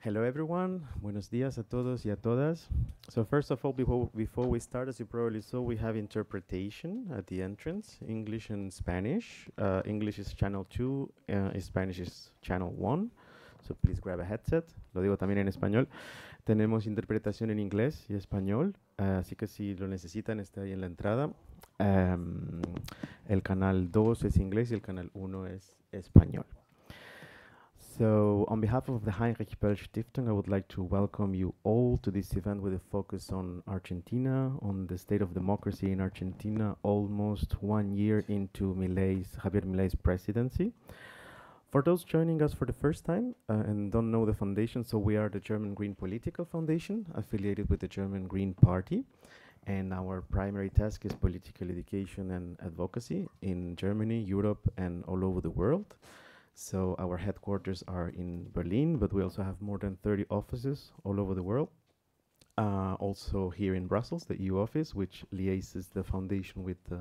Hello, everyone. Buenos días a todos y a todas. So first of all, before, before we start, as you probably saw, we have interpretation at the entrance, English and Spanish. Uh, English is channel 2, uh, Spanish is channel 1. So please grab a headset. Lo digo también en español. Tenemos interpretación en inglés y español. Uh, así que si lo necesitan, está ahí en la entrada. Um, el canal 2 es inglés y el canal 1 es español. So, on behalf of the Heinrich Böll Stiftung, I would like to welcome you all to this event with a focus on Argentina, on the state of democracy in Argentina, almost one year into Javier Milei's presidency. For those joining us for the first time uh, and don't know the foundation, so we are the German Green Political Foundation, affiliated with the German Green Party. And our primary task is political education and advocacy in Germany, Europe, and all over the world. So our headquarters are in Berlin, but we also have more than 30 offices all over the world. Uh, also here in Brussels, the EU office, which liaises the foundation with the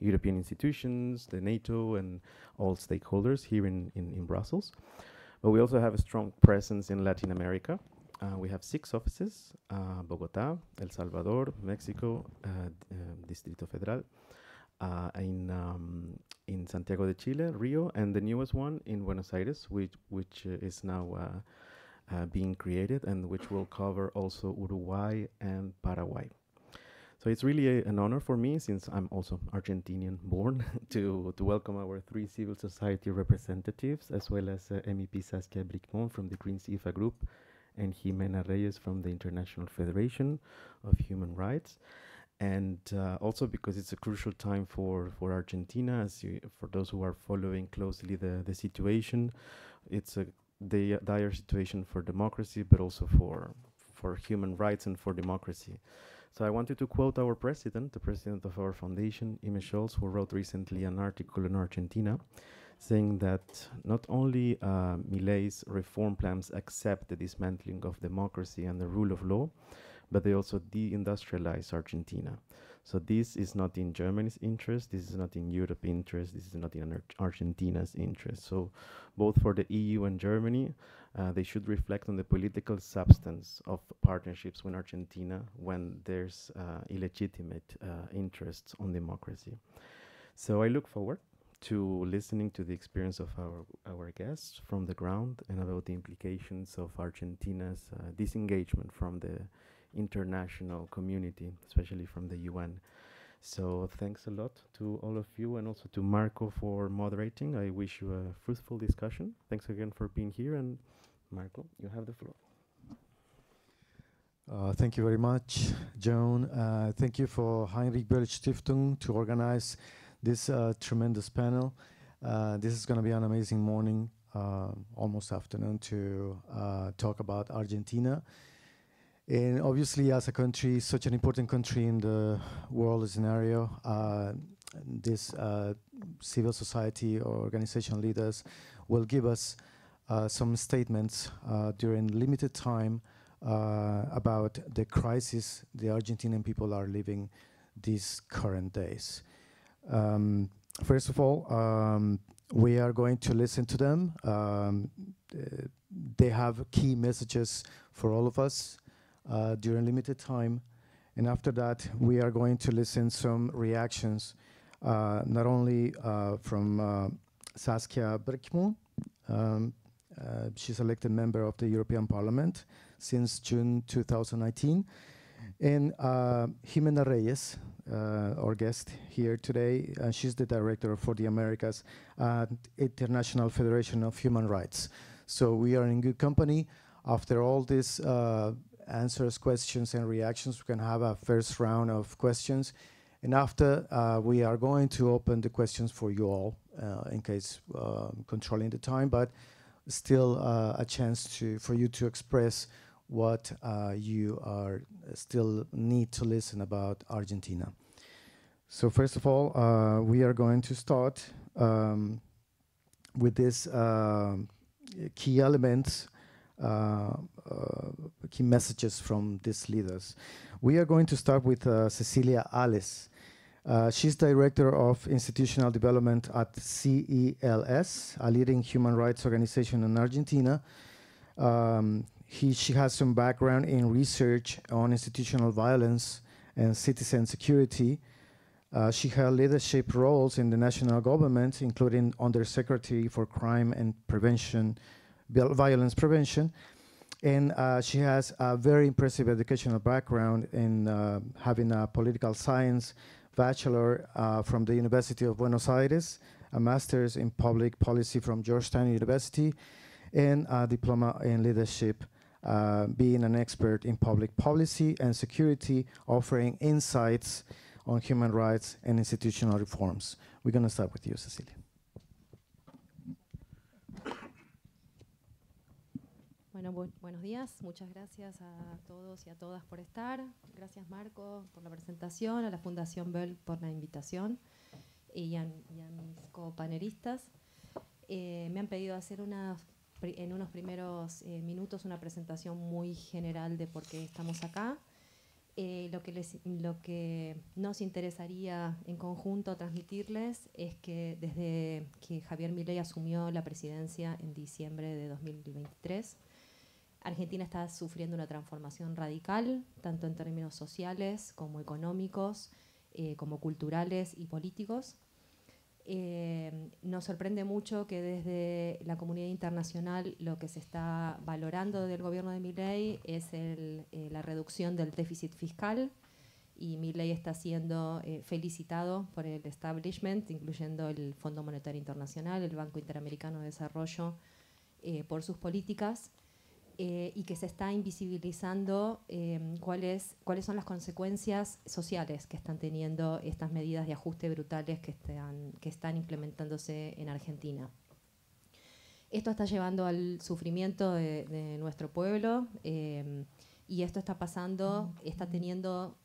European institutions, the NATO, and all stakeholders here in, in, in Brussels. But we also have a strong presence in Latin America. Uh, we have six offices, uh, Bogota, El Salvador, Mexico, uh, uh, Distrito Federal, uh, in um, in Santiago de Chile, Rio, and the newest one in Buenos Aires, which which uh, is now uh, uh, being created and which will cover also Uruguay and Paraguay. So it's really a, an honor for me, since I'm also Argentinian born, to, to welcome our three civil society representatives, as well as uh, MEP Saskia Bricmont from the Greens IFA Group and Jimena Reyes from the International Federation of Human Rights and uh, also because it's a crucial time for, for Argentina. As you, for those who are following closely the, the situation, it's a dire situation for democracy, but also for for human rights and for democracy. So I wanted to quote our president, the president of our foundation, Ime Scholz, who wrote recently an article in Argentina saying that not only uh, Millet's reform plans accept the dismantling of democracy and the rule of law, but they also deindustrialize Argentina. So this is not in Germany's interest, this is not in Europe's interest, this is not in Ar Argentina's interest. So both for the EU and Germany, uh, they should reflect on the political substance of partnerships with Argentina when there's uh, illegitimate uh, interests on democracy. So I look forward to listening to the experience of our, our guests from the ground and about the implications of Argentina's uh, disengagement from the international community, especially from the UN. So thanks a lot to all of you and also to Marco for moderating. I wish you a fruitful discussion. Thanks again for being here. And Marco, you have the floor. Uh, thank you very much, Joan. Uh, thank you for Heinrich Böll Stiftung to organize this uh, tremendous panel. Uh, this is going to be an amazing morning, uh, almost afternoon, to uh, talk about Argentina. And obviously, as a country, such an important country in the world scenario, uh, this uh, civil society or organization leaders will give us uh, some statements uh, during limited time uh, about the crisis the Argentinian people are living these current days. Um, first of all, um, we are going to listen to them. Um, they have key messages for all of us uh, during limited time. And after that, we are going to listen some reactions, uh, not only uh, from uh, Saskia Berkmo, um, uh, she's elected member of the European Parliament since June 2019, and Jimena Reyes, our guest here today. she's the director for the Americas at International Federation of Human Rights. So we are in good company after all this uh, answers questions and reactions. We can have a first round of questions. And after, uh, we are going to open the questions for you all uh, in case um, controlling the time, but still uh, a chance to for you to express what uh, you are still need to listen about Argentina. So first of all, uh, we are going to start um, with this um, key elements uh, uh, key messages from these leaders. We are going to start with uh, Cecilia Alice. Uh, she's director of institutional development at CELS, a leading human rights organization in Argentina. Um, he, she has some background in research on institutional violence and citizen security. Uh, she held leadership roles in the national government, including Undersecretary for Crime and Prevention violence prevention. And uh, she has a very impressive educational background in uh, having a political science bachelor uh, from the University of Buenos Aires, a master's in public policy from Georgetown University, and a diploma in leadership, uh, being an expert in public policy and security, offering insights on human rights and institutional reforms. We're going to start with you, Cecilia. buenos días. Muchas gracias a todos y a todas por estar. Gracias, Marco, por la presentación, a la Fundación Bell por la invitación y a, mis copaneristas. Eh, me han pedido hacer una, en unos primeros eh, minutos una presentación muy general de por qué estamos acá. Eh, lo, que nos interesaría en conjunto transmitirles es que desde que Javier Milei asumió la presidencia en diciembre de 2023, Argentina está sufriendo una transformación radical, tanto en términos sociales como económicos, eh, como culturales y políticos. Eh, nos sorprende mucho que desde la comunidad internacional lo que se está valorando del gobierno de Milley es eh, la reducción del déficit fiscal y Milley está siendo felicitado por el establishment, incluyendo el Fondo Monetario Internacional, el Banco Interamericano de Desarrollo, por sus políticas. Eh, y que se está invisibilizando eh, cuáles, cuáles son las consecuencias sociales que están teniendo estas medidas de ajuste brutales que están, que están implementándose en Argentina. Esto está llevando al sufrimiento de, nuestro pueblo eh, y esto está pasando, está teniendo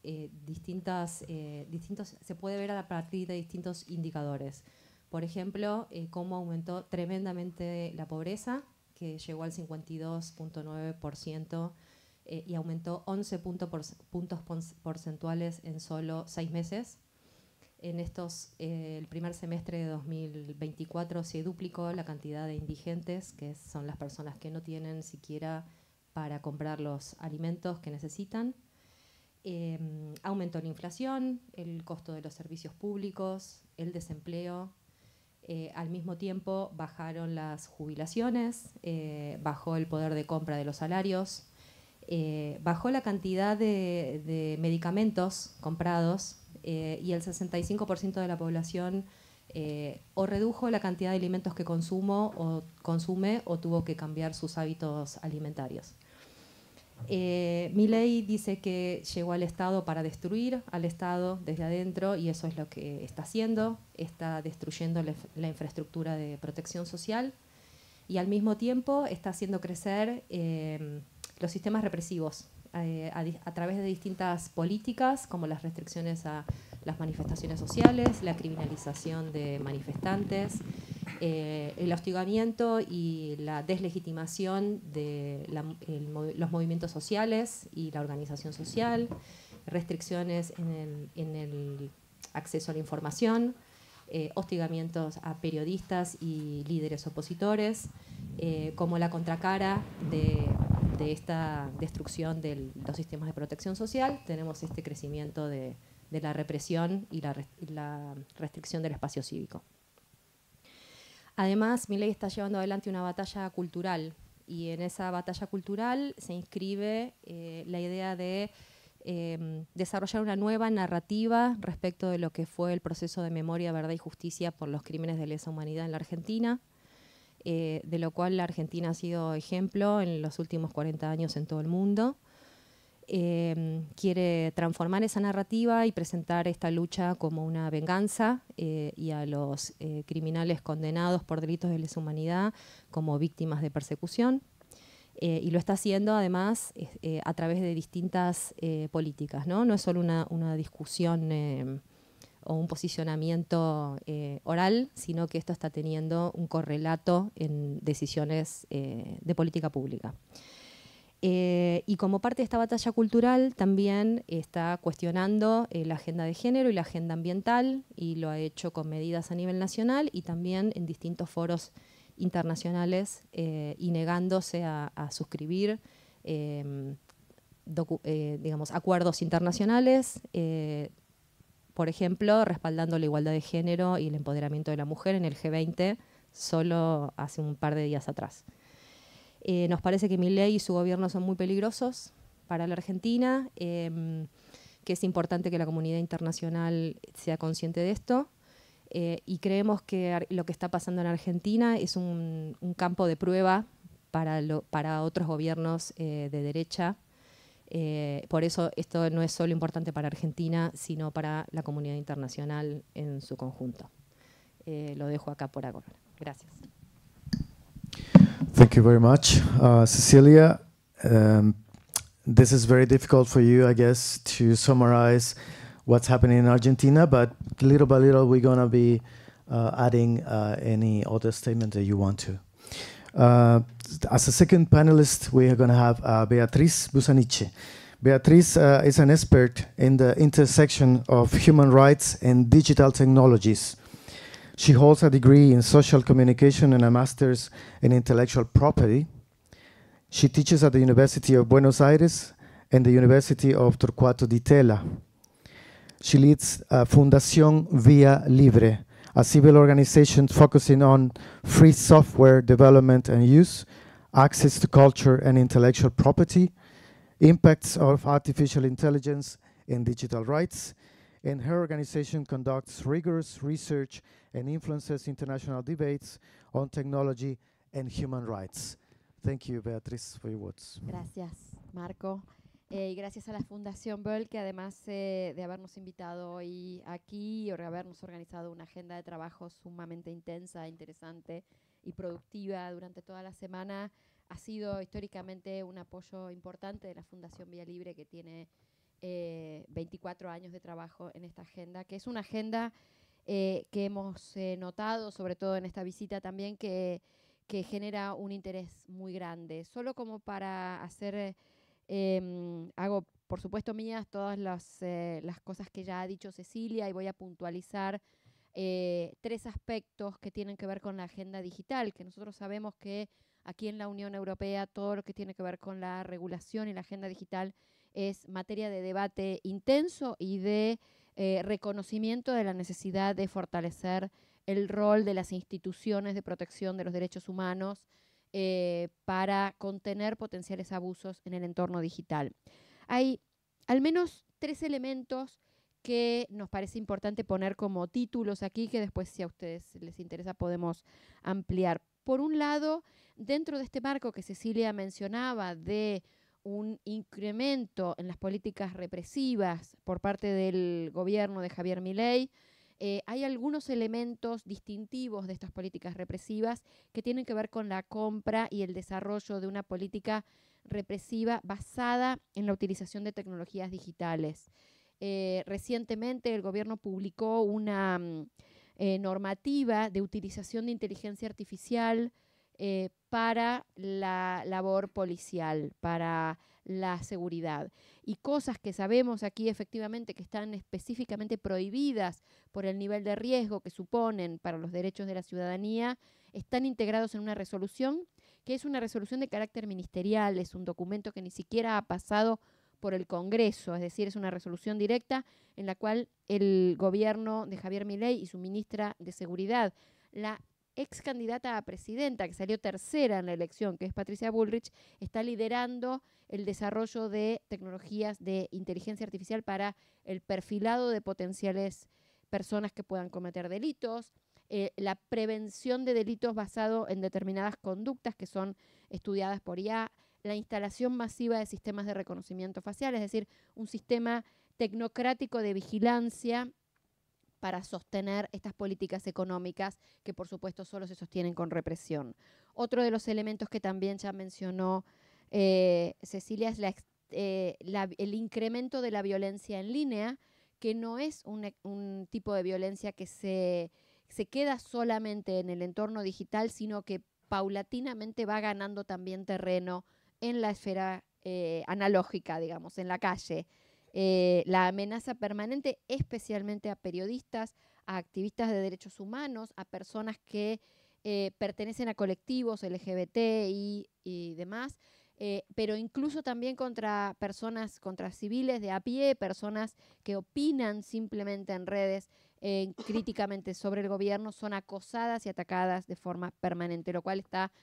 distintas, distintos, se puede ver a partir de distintos indicadores. Por ejemplo, cómo aumentó tremendamente la pobreza, que llegó al 52.9% eh, y aumentó 11 puntos porcentuales en solo seis meses. En estos, eh, el primer semestre de 2024 se duplicó la cantidad de indigentes, que son las personas que no tienen siquiera para comprar los alimentos que necesitan. Em, aumentó la inflación, el costo de los servicios públicos, el desempleo eh, al mismo tiempo bajaron las jubilaciones, eh, bajó el poder de compra de los salarios, eh, bajó la cantidad de, medicamentos comprados y el 65% de la población o redujo la cantidad de alimentos que o consume o tuvo que cambiar sus hábitos alimentarios. Eh, mi ley dice que llegó al Estado para destruir al Estado desde adentro y eso es lo que está haciendo, está destruyendo la, infraestructura de protección social y al mismo tiempo está haciendo crecer em, los sistemas represivos eh, a través de distintas políticas como las restricciones a las manifestaciones sociales, la criminalización de manifestantes. Eh, el hostigamiento y la deslegitimación de los movimientos sociales y la organización social, restricciones en el, acceso a la información, eh, hostigamientos a periodistas y líderes opositores, eh, como la contracara de, esta destrucción de los sistemas de protección social, tenemos este crecimiento de, la represión y la restricción del espacio cívico. Además, ley está llevando adelante una batalla cultural y en esa batalla cultural se inscribe eh, la idea de em, desarrollar una nueva narrativa respecto de lo que fue el proceso de memoria, verdad y justicia por los crímenes de lesa humanidad en la Argentina, eh, de lo cual la Argentina ha sido ejemplo en los últimos 40 años en todo el mundo. Em, quiere transformar esa narrativa y presentar esta lucha como una venganza eh, y a los eh, criminales condenados por delitos de lesa humanidad como víctimas de persecución. Eh, y lo está haciendo además a través de distintas políticas, ¿no? es solo una, discusión em, o un posicionamiento oral, sino que esto está teniendo un correlato en decisiones de política pública. Eh, y como parte de esta batalla cultural también está cuestionando eh, la agenda de género y la agenda ambiental y lo ha hecho con medidas a nivel nacional y también en distintos foros internacionales eh, y negándose a, suscribir em, acuerdos internacionales, por ejemplo, respaldando la igualdad de género y el empoderamiento de la mujer en el G20 solo hace un par de días atrás. Eh, nos parece que mi ley y su gobierno son muy peligrosos para la Argentina, em, que es importante que la comunidad internacional sea consciente de esto. Eh, y creemos que lo que está pasando en Argentina es un, campo de prueba para, para otros gobiernos eh, de derecha. por eso esto no es solo importante para Argentina, sino para la comunidad internacional en su conjunto. lo dejo acá por ahora. Gracias. Thank you very much. Uh, Cecilia, um, this is very difficult for you, I guess, to summarize what's happening in Argentina, but little by little we're going to be uh, adding uh, any other statement that you want to. Uh, as a second panelist, we are going to have uh, Beatriz Busaniche. Beatriz uh, is an expert in the intersection of human rights and digital technologies. She holds a degree in social communication and a master's in intellectual property. She teaches at the University of Buenos Aires and the University of Torquato di Tella. She leads uh, Fundación Via Libre, a civil organization focusing on free software development and use, access to culture and intellectual property, impacts of artificial intelligence in digital rights, Y su organization conducts rigorous research and influences international debates on technology and human rights. Thank you, Beatriz, Gracias, Marco. Eh, y gracias a la Fundación Bell que además eh, de habernos invitado hoy aquí y habernos organizado una agenda de trabajo sumamente intensa, interesante y productiva durante toda la semana, ha sido históricamente un apoyo importante de la Fundación Vía Libre que tiene 24 eh, años de trabajo en esta agenda, que es una agenda eh, que hemos eh, notado, sobre todo en esta visita también, que, genera un interés muy grande. Solo como para hacer, em, hago por supuesto mías todas las, cosas que ya ha dicho Cecilia y voy a puntualizar. tres aspectos que tienen que ver con la agenda digital, que nosotros sabemos que aquí en la Unión Europea todo lo que tiene que ver con la regulación y la agenda digital es materia de debate intenso y de eh, reconocimiento de la necesidad de fortalecer el rol de las instituciones de protección de los derechos humanos eh, para contener potenciales abusos en el entorno digital. Hay al menos tres elementos que nos parece importante poner como títulos aquí, que después si a ustedes les interesa podemos ampliar. Por un lado, dentro de este marco que Cecilia mencionaba de un incremento en las políticas represivas por parte del gobierno de Javier Milei. Eh, hay algunos elementos distintivos de estas políticas represivas que tienen que ver con la compra y el desarrollo de una política represiva basada en la utilización de tecnologías digitales. Eh, recientemente el gobierno publicó una mm, eh, normativa de utilización de inteligencia artificial eh, para la labor policial, para la seguridad. Y cosas que sabemos aquí efectivamente que están específicamente prohibidas por el nivel de riesgo que suponen para los derechos de la ciudadanía, están integrados en una resolución que es una resolución de carácter ministerial, es un documento que ni siquiera ha pasado por el Congreso, es decir, es una resolución directa en la cual el gobierno de Javier Milei y su ministra de Seguridad, la ex candidata a presidenta, que salió tercera en la elección, que es Patricia Bullrich, está liderando el desarrollo de tecnologías de inteligencia artificial para el perfilado de potenciales personas que puedan cometer delitos, eh, la prevención de delitos basado en determinadas conductas que son estudiadas por IA, la instalación masiva de sistemas de reconocimiento facial, es decir, un sistema tecnocrático de vigilancia para sostener estas políticas económicas que por supuesto solo se sostienen con represión. Otro de los elementos que también ya mencionó eh, Cecilia es eh, el incremento de la violencia en línea, que no es un, e, tipo de violencia que se, queda solamente en el entorno digital, sino que paulatinamente va ganando también terreno en la esfera eh, analógica, digamos, en la calle. Eh, la amenaza permanente, especialmente a periodistas, a activistas de derechos humanos, a personas que eh, pertenecen a colectivos LGBT y, demás, eh, pero incluso también contra personas, contra civiles de a pie, personas que opinan simplemente en redes críticamente sobre el gobierno, son acosadas y atacadas de forma permanente, lo cual está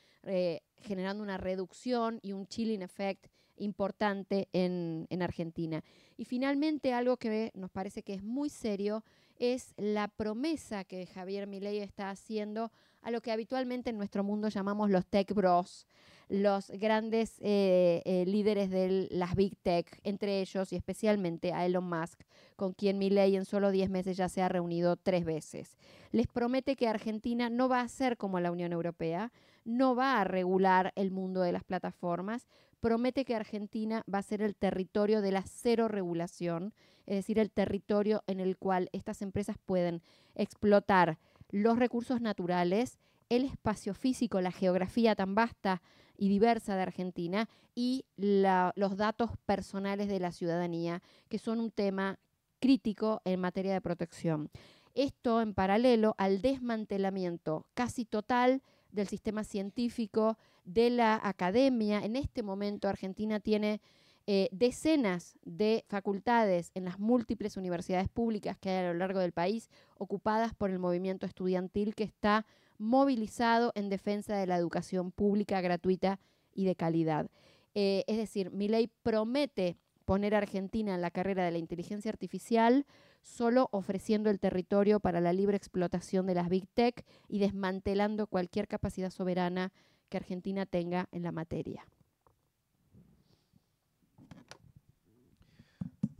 generando una reducción y un chilling effect importante en, Argentina. Y finalmente, algo que nos parece que es muy serio es la promesa que Javier Milei está haciendo a lo que habitualmente en nuestro mundo llamamos los tech bros, los grandes eh, eh, líderes de las big tech, entre ellos y especialmente a Elon Musk, con quien Milei en solo 10 meses ya se ha reunido tres veces. Les promete que Argentina no va a ser como la Unión Europea, no va a regular el mundo de las plataformas, promete que Argentina va a ser el territorio de la cero regulación, es decir, el territorio en el cual estas empresas pueden explotar los recursos naturales, el espacio físico, la geografía tan vasta y diversa de Argentina y los datos personales de la ciudadanía, que son un tema crítico en materia de protección. Esto en paralelo al desmantelamiento casi total del sistema científico, de la academia. En este momento Argentina tiene eh, decenas de facultades en las múltiples universidades públicas que hay a lo largo del país, ocupadas por el movimiento estudiantil que está movilizado en defensa de la educación pública gratuita y de calidad. Eh, es decir, mi ley promete poner a Argentina en la carrera de la inteligencia artificial, solo ofreciendo el territorio para la libre explotación de las Big Tech y desmantelando cualquier capacidad soberana que Argentina tenga en la materia.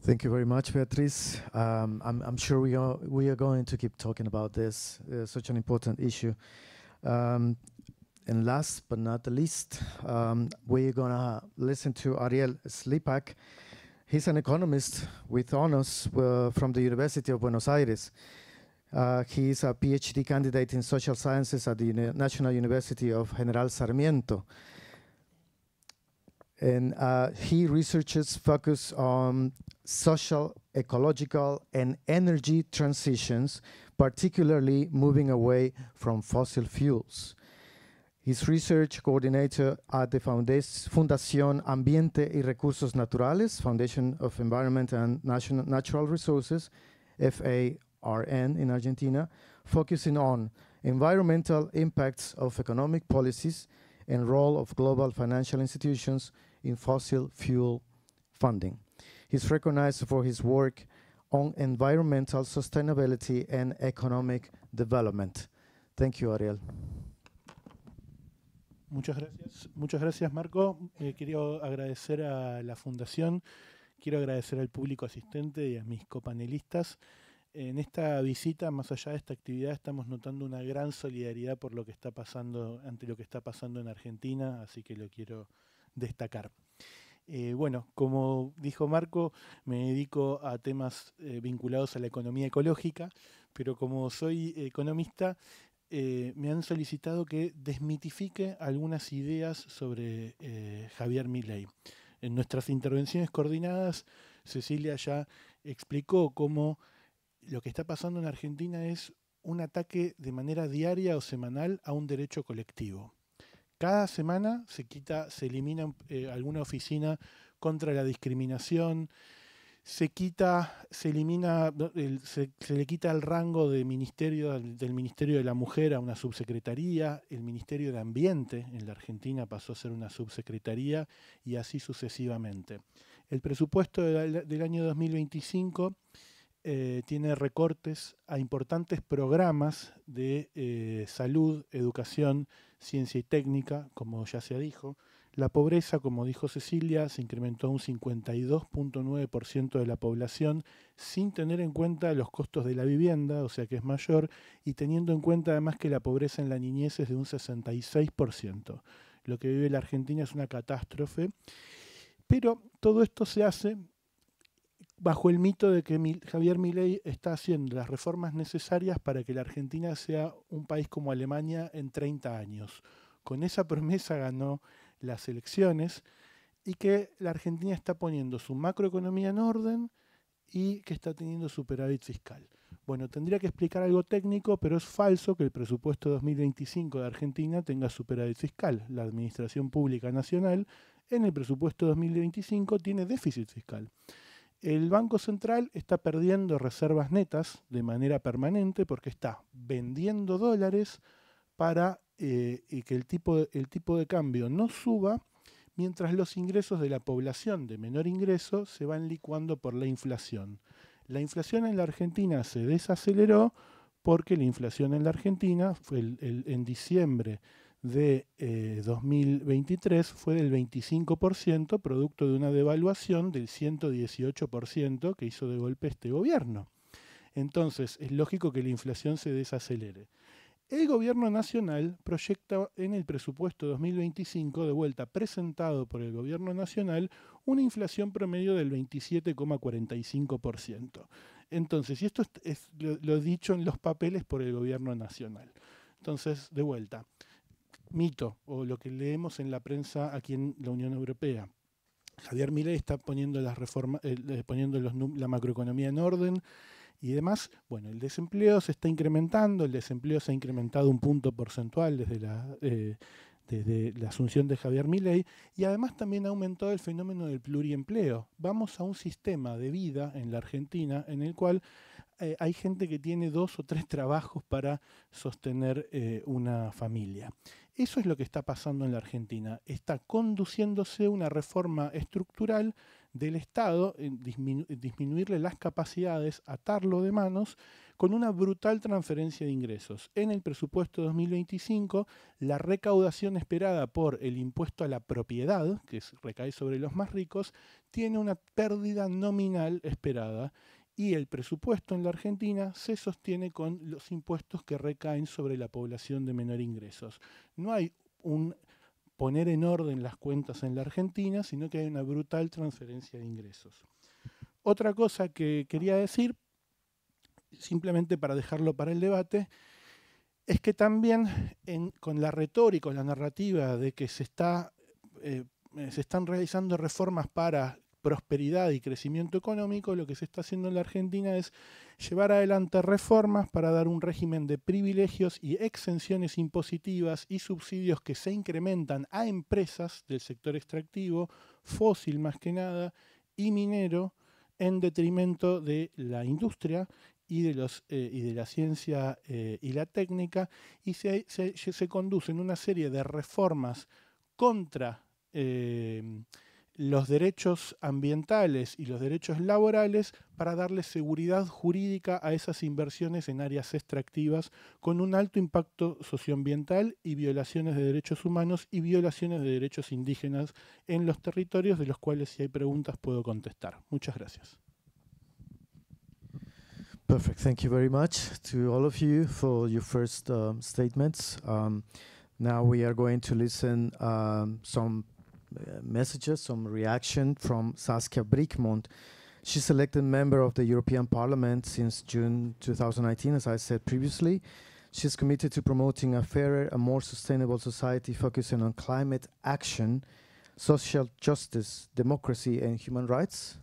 Thank you very much, Beatriz. Um, I'm, I'm, sure we are, we are going to keep talking about this, uh, such an important issue. Um, and last but not the least, um, we're going to listen to Ariel Slipak. He's an economist with honors uh, from the University of Buenos Aires. Uh, he is a PhD candidate in social sciences at the Uni National University of General Sarmiento. And uh, he researches focus on social, ecological, and energy transitions, particularly moving away from fossil fuels. He's research coordinator at the Fundación Ambiente y Recursos Naturales, Foundation of Environment and Natural Resources, FARN in Argentina, focusing on environmental impacts of economic policies and role of global financial institutions in fossil fuel funding. He's recognized for his work on environmental sustainability and economic development. Thank you, Ariel. Muchas gracias, muchas gracias Marco. Eh, quiero agradecer a la Fundación, quiero agradecer al público asistente y a mis copanelistas. En esta visita, más allá de esta actividad, estamos notando una gran solidaridad por lo que está pasando, ante lo que está pasando en Argentina, así que lo quiero destacar. Eh, bueno, como dijo Marco, me dedico a temas eh, vinculados a la economía ecológica, pero como soy economista, eh, me han solicitado que desmitifique algunas ideas sobre eh, Javier Milei. En nuestras intervenciones coordinadas, Cecilia ya explicó cómo lo que está pasando en Argentina es un ataque de manera diaria o semanal a un derecho colectivo. Cada semana se quita, se elimina eh, alguna oficina contra la discriminación, se quita, se elimina, se, le quita el rango de ministerio, del Ministerio de la Mujer a una subsecretaría, el Ministerio de Ambiente en la Argentina pasó a ser una subsecretaría y así sucesivamente. El presupuesto del, año 2025 eh, tiene recortes a importantes programas de eh, salud, educación, ciencia y técnica, como ya se dijo, la pobreza, como dijo Cecilia, se incrementó a un 52.9% de la población sin tener en cuenta los costos de la vivienda, o sea que es mayor, y teniendo en cuenta además que la pobreza en la niñez es de un 66%. Lo que vive la Argentina es una catástrofe. Pero todo esto se hace bajo el mito de que Javier Milei está haciendo las reformas necesarias para que la Argentina sea un país como Alemania en 30 años. Con esa promesa ganó las elecciones y que la Argentina está poniendo su macroeconomía en orden y que está teniendo superávit fiscal. Bueno, tendría que explicar algo técnico, pero es falso que el presupuesto 2025 de Argentina tenga superávit fiscal. La Administración Pública Nacional en el presupuesto 2025 tiene déficit fiscal. El Banco Central está perdiendo reservas netas de manera permanente porque está vendiendo dólares para eh, y que el tipo, de, el tipo de cambio no suba mientras los ingresos de la población de menor ingreso se van licuando por la inflación. La inflación en la Argentina se desaceleró porque la inflación en la Argentina fue en diciembre de 2023 eh, fue del 25%, producto de una devaluación del 118% que hizo de golpe este gobierno. Entonces, es lógico que la inflación se desacelere. El gobierno nacional proyecta en el presupuesto 2025, de vuelta presentado por el gobierno nacional, una inflación promedio del 27,45%. Entonces, y esto es, lo, dicho en los papeles por el gobierno nacional. Entonces, de vuelta, mito, o lo que leemos en la prensa aquí en la Unión Europea. Javier Milei está poniendo, las reformas, eh, eh, poniendo la macroeconomía en orden, y además, bueno, el desempleo se está incrementando, el desempleo se ha incrementado un punto porcentual desde la, eh, desde la asunción de Javier Milei y además también ha aumentado el fenómeno del pluriempleo. Vamos a un sistema de vida en la Argentina en el cual eh, hay gente que tiene dos o tres trabajos para sostener eh, una familia. Eso es lo que está pasando en la Argentina. Está conduciéndose una reforma estructural del Estado, disminuirle las capacidades, atarlo de manos, con una brutal transferencia de ingresos. En el presupuesto 2025, la recaudación esperada por el impuesto a la propiedad, que recae sobre los más ricos, tiene una pérdida nominal esperada y el presupuesto en la Argentina se sostiene con los impuestos que recaen sobre la población de menor ingresos. No hay un poner en orden las cuentas en la Argentina, sino que hay una brutal transferencia de ingresos. Otra cosa que quería decir, simplemente para dejarlo para el debate, es que también con la retórica la narrativa de que se, está, eh, se están realizando reformas para prosperidad y crecimiento económico, lo que se está haciendo en la Argentina es llevar adelante reformas para dar un régimen de privilegios y exenciones impositivas y subsidios que se incrementan a empresas del sector extractivo, fósil más que nada, y minero, en detrimento de la industria y de, los, eh, y de la ciencia eh, y la técnica, y se, se, conducen una serie de reformas contra eh, los derechos ambientales y los derechos laborales para darle seguridad jurídica a esas inversiones en áreas extractivas con un alto impacto socioambiental y violaciones de derechos humanos y violaciones de derechos indígenas en los territorios de los cuales si hay preguntas puedo contestar. Muchas gracias. Perfect. Thank you very much to all of you for your first um, statements. Um, now we are going to listen um, some Uh, messages, some reaction from Saskia Brickmont. She's elected member of the European Parliament since June 2019, as I said previously. She's committed to promoting a fairer and more sustainable society focusing on climate action, social justice, democracy and human rights.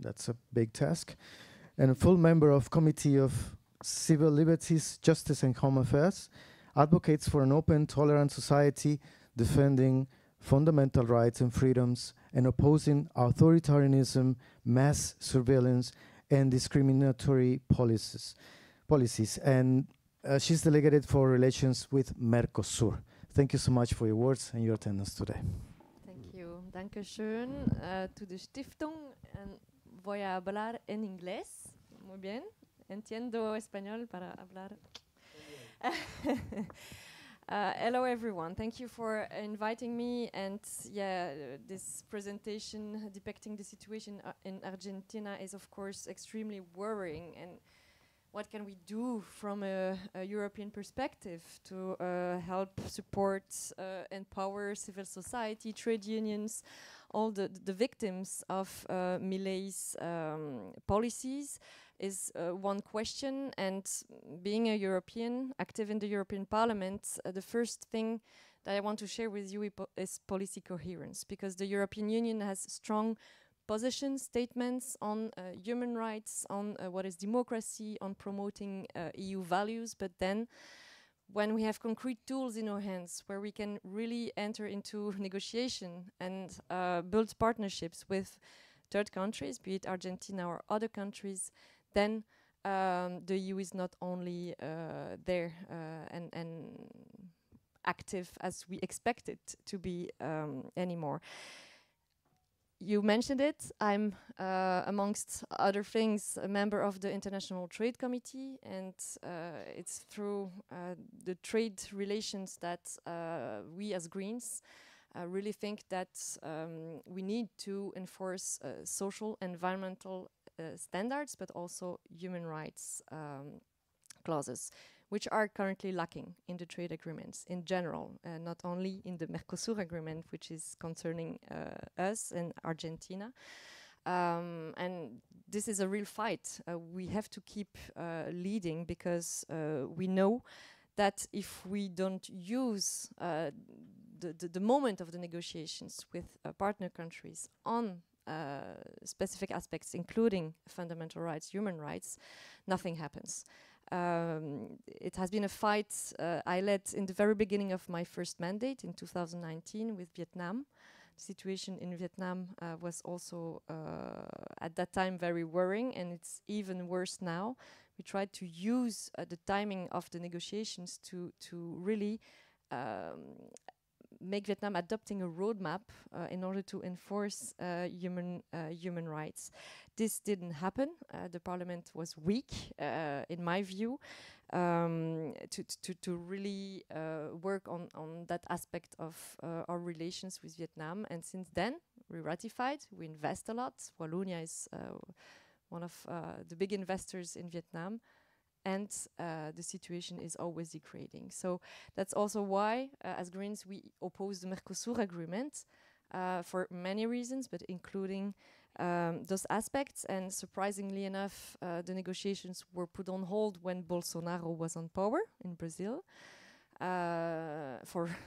That's a big task. And a full member of Committee of Civil Liberties, Justice and Home Affairs, advocates for an open, tolerant society, defending fundamental rights and freedoms and opposing authoritarianism, mass surveillance, and discriminatory policies. policies. And uh, she's delegated for relations with Mercosur. Thank you so much for your words and your attendance today. Thank you. Dankeschön uh, äh, to the Stiftung. And ähm, voy a hablar en inglés. Muy bien. Entiendo español para hablar. Uh, hello, everyone. Thank you for uh, inviting me. And yeah, uh, this presentation depicting the situation uh, in Argentina is, of course, extremely worrying. And what can we do from a, a European perspective to uh, help support, empower uh, civil society, trade unions, all the, the victims of Millet's um, policies? is uh, one question. And being a European, active in the European Parliament, uh, the first thing that I want to share with you is policy coherence, because the European Union has strong position statements on uh, human rights, on uh, what is democracy, on promoting uh, EU values, but then when we have concrete tools in our hands where we can really enter into negotiation and uh, build partnerships with third countries, be it Argentina or other countries, then um, the EU is not only uh, there uh, and, and active as we expect it to be um, anymore. You mentioned it. I'm, uh, amongst other things, a member of the International Trade Committee, and uh, it's through the trade relations that we as Greens really think that um, we need to enforce uh, social, environmental, uh, standards, but also human rights um, clauses, which are currently lacking in the trade agreements in general, uh, not only in the Mercosur agreement, which is concerning uh, us and Argentina. Um, and this is a real fight uh, we have to keep uh, leading because uh, we know that if we don't use the, the, the, moment of the negotiations with partner countries on uh, specific aspects, including fundamental rights, human rights, nothing happens. Um, it has been a fight uh, I led in the very beginning of my first mandate in 2019 with Vietnam The situation in Vietnam uh, was also uh, at that time very worrying, and it's even worse now. We tried to use uh, the timing of the negotiations to to really um, make Vietnam adopting a roadmap uh, in order to enforce uh, human uh, human rights. This didn't happen. Uh, the parliament was weak, uh, in my view, um, to, to, to really work on, on that aspect of our relations with Vietnam. And since then, we ratified, we invest a lot. Wallonia is one of the big investors in Vietnam and uh, the situation is always degrading. So that's also why, uh, as Greens, we oppose the Mercosur agreement uh, for many reasons, but including um, those aspects. And surprisingly enough, uh, the negotiations were put on hold when Bolsonaro was on power in Brazil uh, for.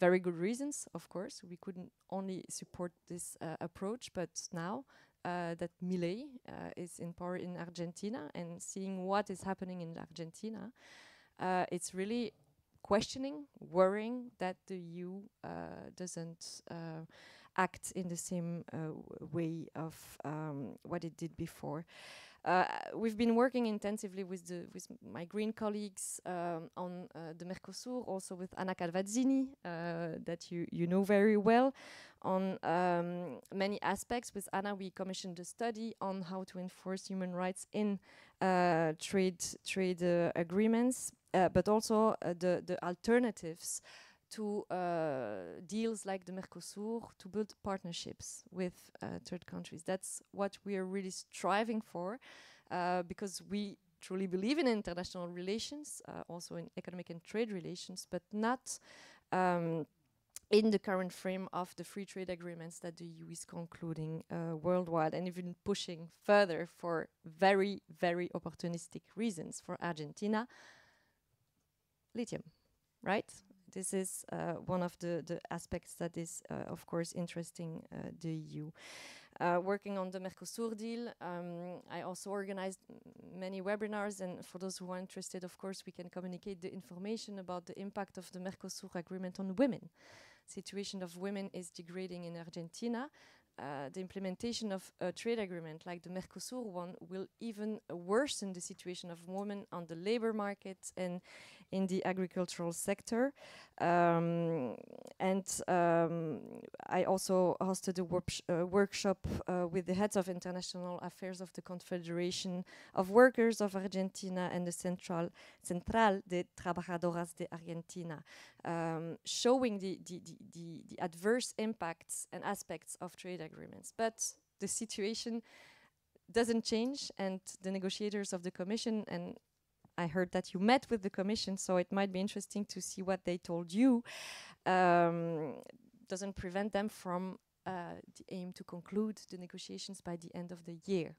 very good reasons, of course. We couldn't only support this uh, approach, but now uh, that Milei uh, is in power in Argentina and seeing what is happening in Argentina, uh, it's really questioning, worrying that the EU doesn't act in the same way of um, what it did before. Uh, we've been working intensively with, the, with my green colleagues um, on uh, the Mercosur, also with Anna Calvazzini, uh, that you, you know very well, on um, many aspects. With Anna, we commissioned a study on how to enforce human rights in uh, trade, trade uh, agreements, uh, but also the, the alternatives to uh, deals like the Mercosur to build partnerships with uh, third countries. That's what we are really striving for uh, because we truly believe in international relations, uh, also in economic and trade relations, but not. Um, in the current frame of the free trade agreements that the EU is concluding uh, worldwide and even pushing further for very, very opportunistic reasons for Argentina, lithium, right? this is uh, one of the, the aspects that is, uh, of course, interesting uh, the EU. Uh, working on the Mercosur deal, um, I also organized many webinars, and for those who are interested, of course, we can communicate the information about the impact of the Mercosur agreement on women. Situation of women is degrading in Argentina, uh, the implementation of a trade agreement like the Mercosur one will even worsen the situation of women on the labor market and in the agricultural sector. Um, and um, I also hosted a work uh, workshop uh, with the heads of international affairs of the Confederation of Workers of Argentina and the Central Central de Trabajadoras de Argentina, um, showing the, the, the, the adverse impacts and aspects of trade agreements. But the situation doesn't change and the negotiators of the commission and I heard that you met with the Commission, so it might be interesting to see what they told you. Um, doesn't prevent them from uh, the aim to conclude the negotiations by the end of the year.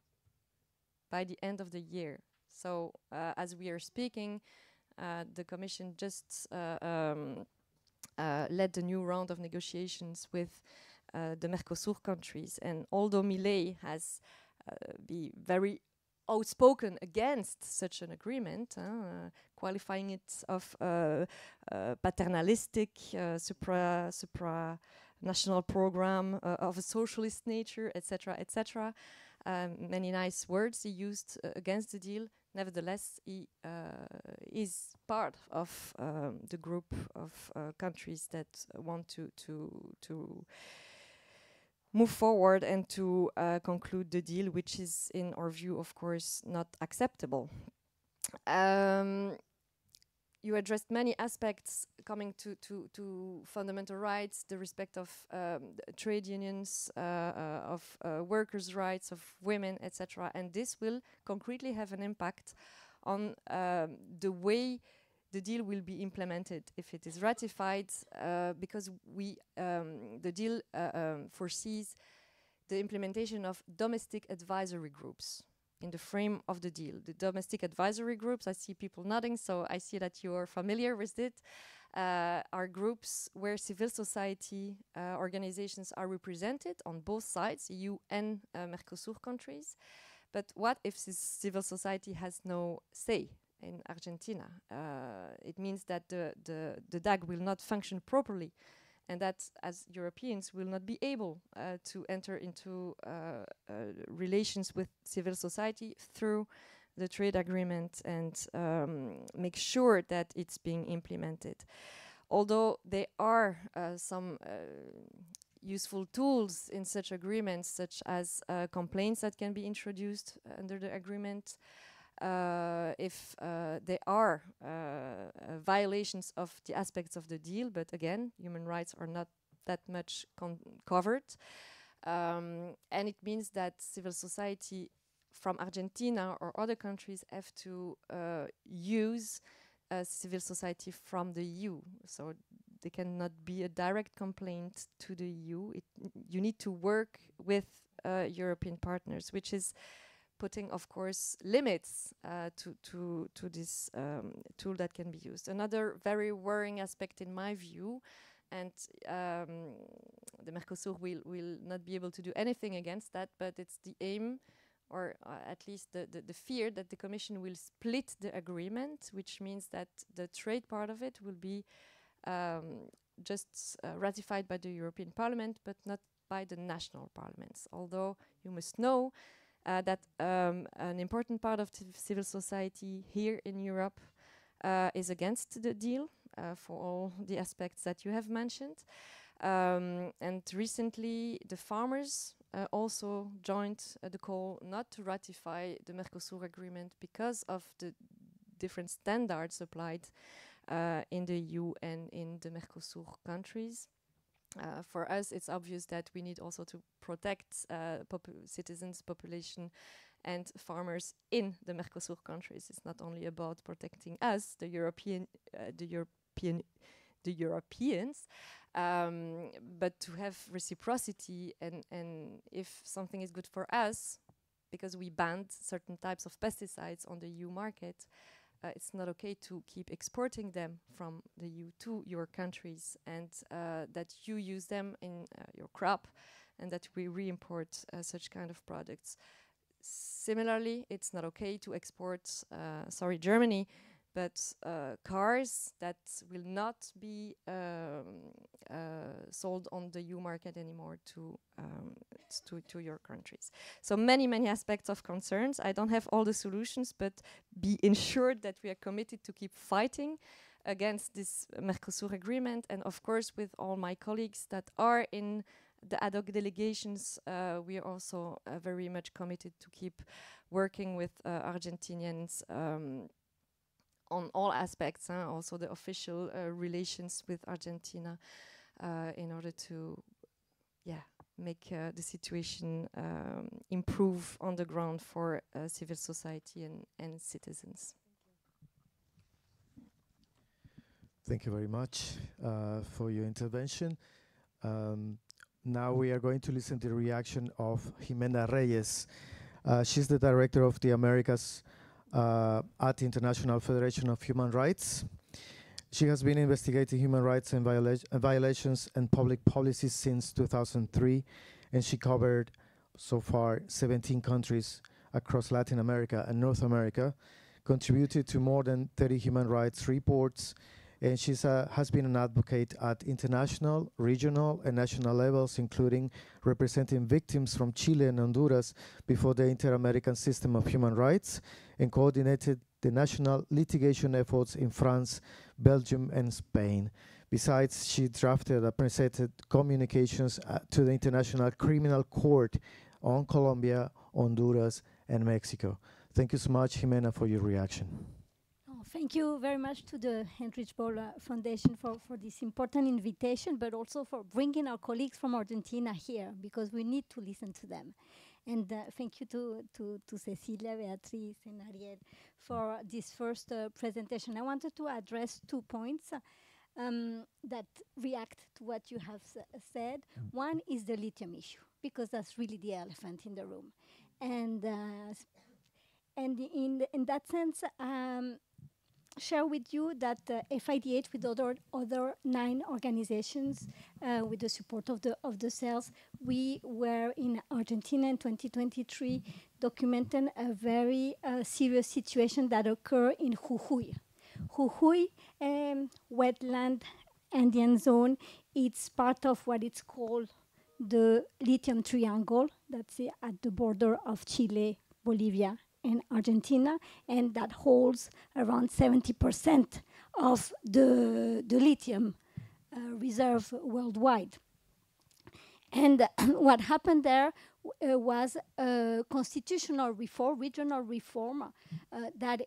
By the end of the year. So uh, as we are speaking, uh, the Commission just uh, um, uh, led the new round of negotiations with uh, the Mercosur countries, and although Millet has be very outspoken against such an agreement, uh, qualifying it of uh, uh, paternalistic, uh, supra supra national program uh, of a socialist nature, etc., etc. Um, many nice words he used uh, against the deal. Nevertheless, he is part of um, the group of countries that want to to to move forward and to uh, conclude the deal, which is, in our view, of course, not acceptable. Um, you addressed many aspects coming to, to, to fundamental rights, the respect of um, the trade unions, uh, uh, of uh, workers' rights, of women, etc. And this will concretely have an impact on um, the way the deal will be implemented if it is ratified, uh, because we um, the deal uh, um, foresees the implementation of domestic advisory groups in the frame of the deal. The domestic advisory groups, I see people nodding, so I see that you are familiar with it, uh, are groups where civil society uh, organizations are represented on both sides, EU and uh, Mercosur countries. But what if civil society has no say in Argentina. Uh, it means that the, the, the DAG will not function properly and that as Europeans will not be able uh, to enter into uh, uh relations with civil society through the trade agreement and um, make sure that it's being implemented. Although there are uh, some uh, useful tools in such agreements, such as complaints that can be introduced under the agreement, uh, if uh, there are uh, violations of the aspects of the deal, but again, human rights are not that much covered. Um, and it means that civil society from Argentina or other countries have to uh, use civil society from the EU. So they cannot be a direct complaint to the EU. It, you need to work with uh, European partners, which is putting, of course, limits uh, to, to, to this um, tool that can be used. Another very worrying aspect, in my view, and um, the Mercosur will, will not be able to do anything against that, but it's the aim or uh, at least the, the, the, fear that the Commission will split the agreement, which means that the trade part of it will be um, just uh, ratified by the European Parliament, but not by the national parliaments. Although you must know uh, that um, an important part of civil society here in Europe uh, is against the deal uh, for all the aspects that you have mentioned. Um, and recently, the farmers uh, also joined uh, the call not to ratify the Mercosur agreement because of the different standards applied in the EU and in the Mercosur countries. Uh, for us, it's obvious that we need also to protect uh, popu citizens, population, and farmers in the Mercosur countries. It's not only about protecting us, the European, uh, the European, the Europeans, um, but to have reciprocity. And and if something is good for us, because we banned certain types of pesticides on the EU market uh, it's not okay to keep exporting them from the EU to your countries and uh, that you use them in uh, your crop and that we re-import uh, such kind of products. Similarly, it's not okay to export, uh, sorry, Germany but uh, cars that will not be um, uh, sold on the EU market anymore to, um, to, to your countries. So many many aspects of concerns. I don't have all the solutions, but be ensured that we are committed to keep fighting against this Mercosur agreement, and of course with all my colleagues that are in the ad hoc delegations, uh, we are also uh, very much committed to keep working with uh, Argentinians. Um, on all aspects, huh? also the official uh, relations with Argentina, uh, in order to, yeah, make uh, the situation um, improve on the ground for uh, civil society and, and citizens. Thank you very much uh, for your intervention. Um, now we are going to listen to the reaction of Jimena Reyes. Uh, she's the director of the Americas uh, at the International Federation of Human Rights. She has been investigating human rights and viola uh, violations and public policies since 2003, and she covered so far 17 countries across Latin America and North America, contributed to more than 30 human rights reports, and she uh, has been an advocate at international, regional, and national levels, including representing victims from Chile and Honduras before the Inter-American System of Human Rights, and coordinated the national litigation efforts in France, Belgium, and Spain. Besides, she drafted and presented communications uh, to the International Criminal Court on Colombia, Honduras, and Mexico. Thank you so much, Jimena, for your reaction. Thank you very much to the Heinrich Boll Foundation for, for this important invitation, but also for bringing our colleagues from Argentina here, because we need to listen to them. And uh, thank you to, to, to Cecilia, Beatriz, and Ariel for this first uh, presentation. I wanted to address two points uh, um, that react to what you have said. Mm. One is the lithium issue, because that's really the elephant in the room. And uh, and in, in that sense, um, share with you that uh, FIDH, with other other nine organizations, uh, with the support of the of the cells, we were in Argentina in 2023, documenting a very uh, serious situation that occurred in Jujuy. Jujuy um, wetland Andean zone. It's part of what it's called the lithium triangle. That's uh, at the border of Chile, Bolivia, in Argentina, and that holds around 70% of the, the lithium uh, reserve worldwide. And what happened there uh, was a constitutional reform, regional reform, uh, that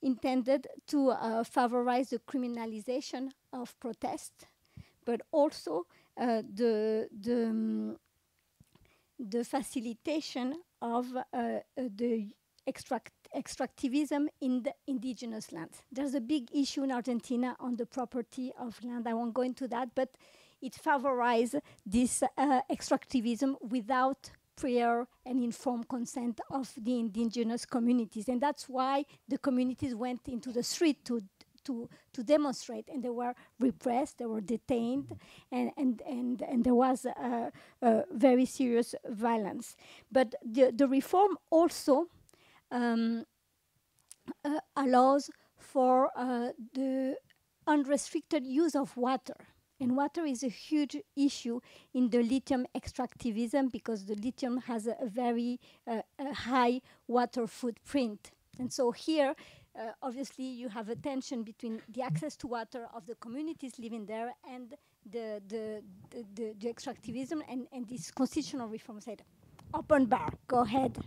intended to uh, favorize the criminalization of protest, but also uh, the, the, um, the facilitation of uh, the extract, extractivism in the indigenous lands. There's a big issue in Argentina on the property of land. I won't go into that, but it favorizes this uh, extractivism without prior and informed consent of the indigenous communities. And that's why the communities went into the street to to, to demonstrate, and they were repressed, they were detained, and, and, and, and there was uh, uh, very serious violence. But the, the reform also um, uh, allows for uh, the unrestricted use of water. And water is a huge issue in the lithium extractivism because the lithium has a, a very uh, a high water footprint. And so here, uh, obviously, you have a tension between the access to water of the communities living there and the, the, the, the, the extractivism and, and this constitutional reform said, open bar, go ahead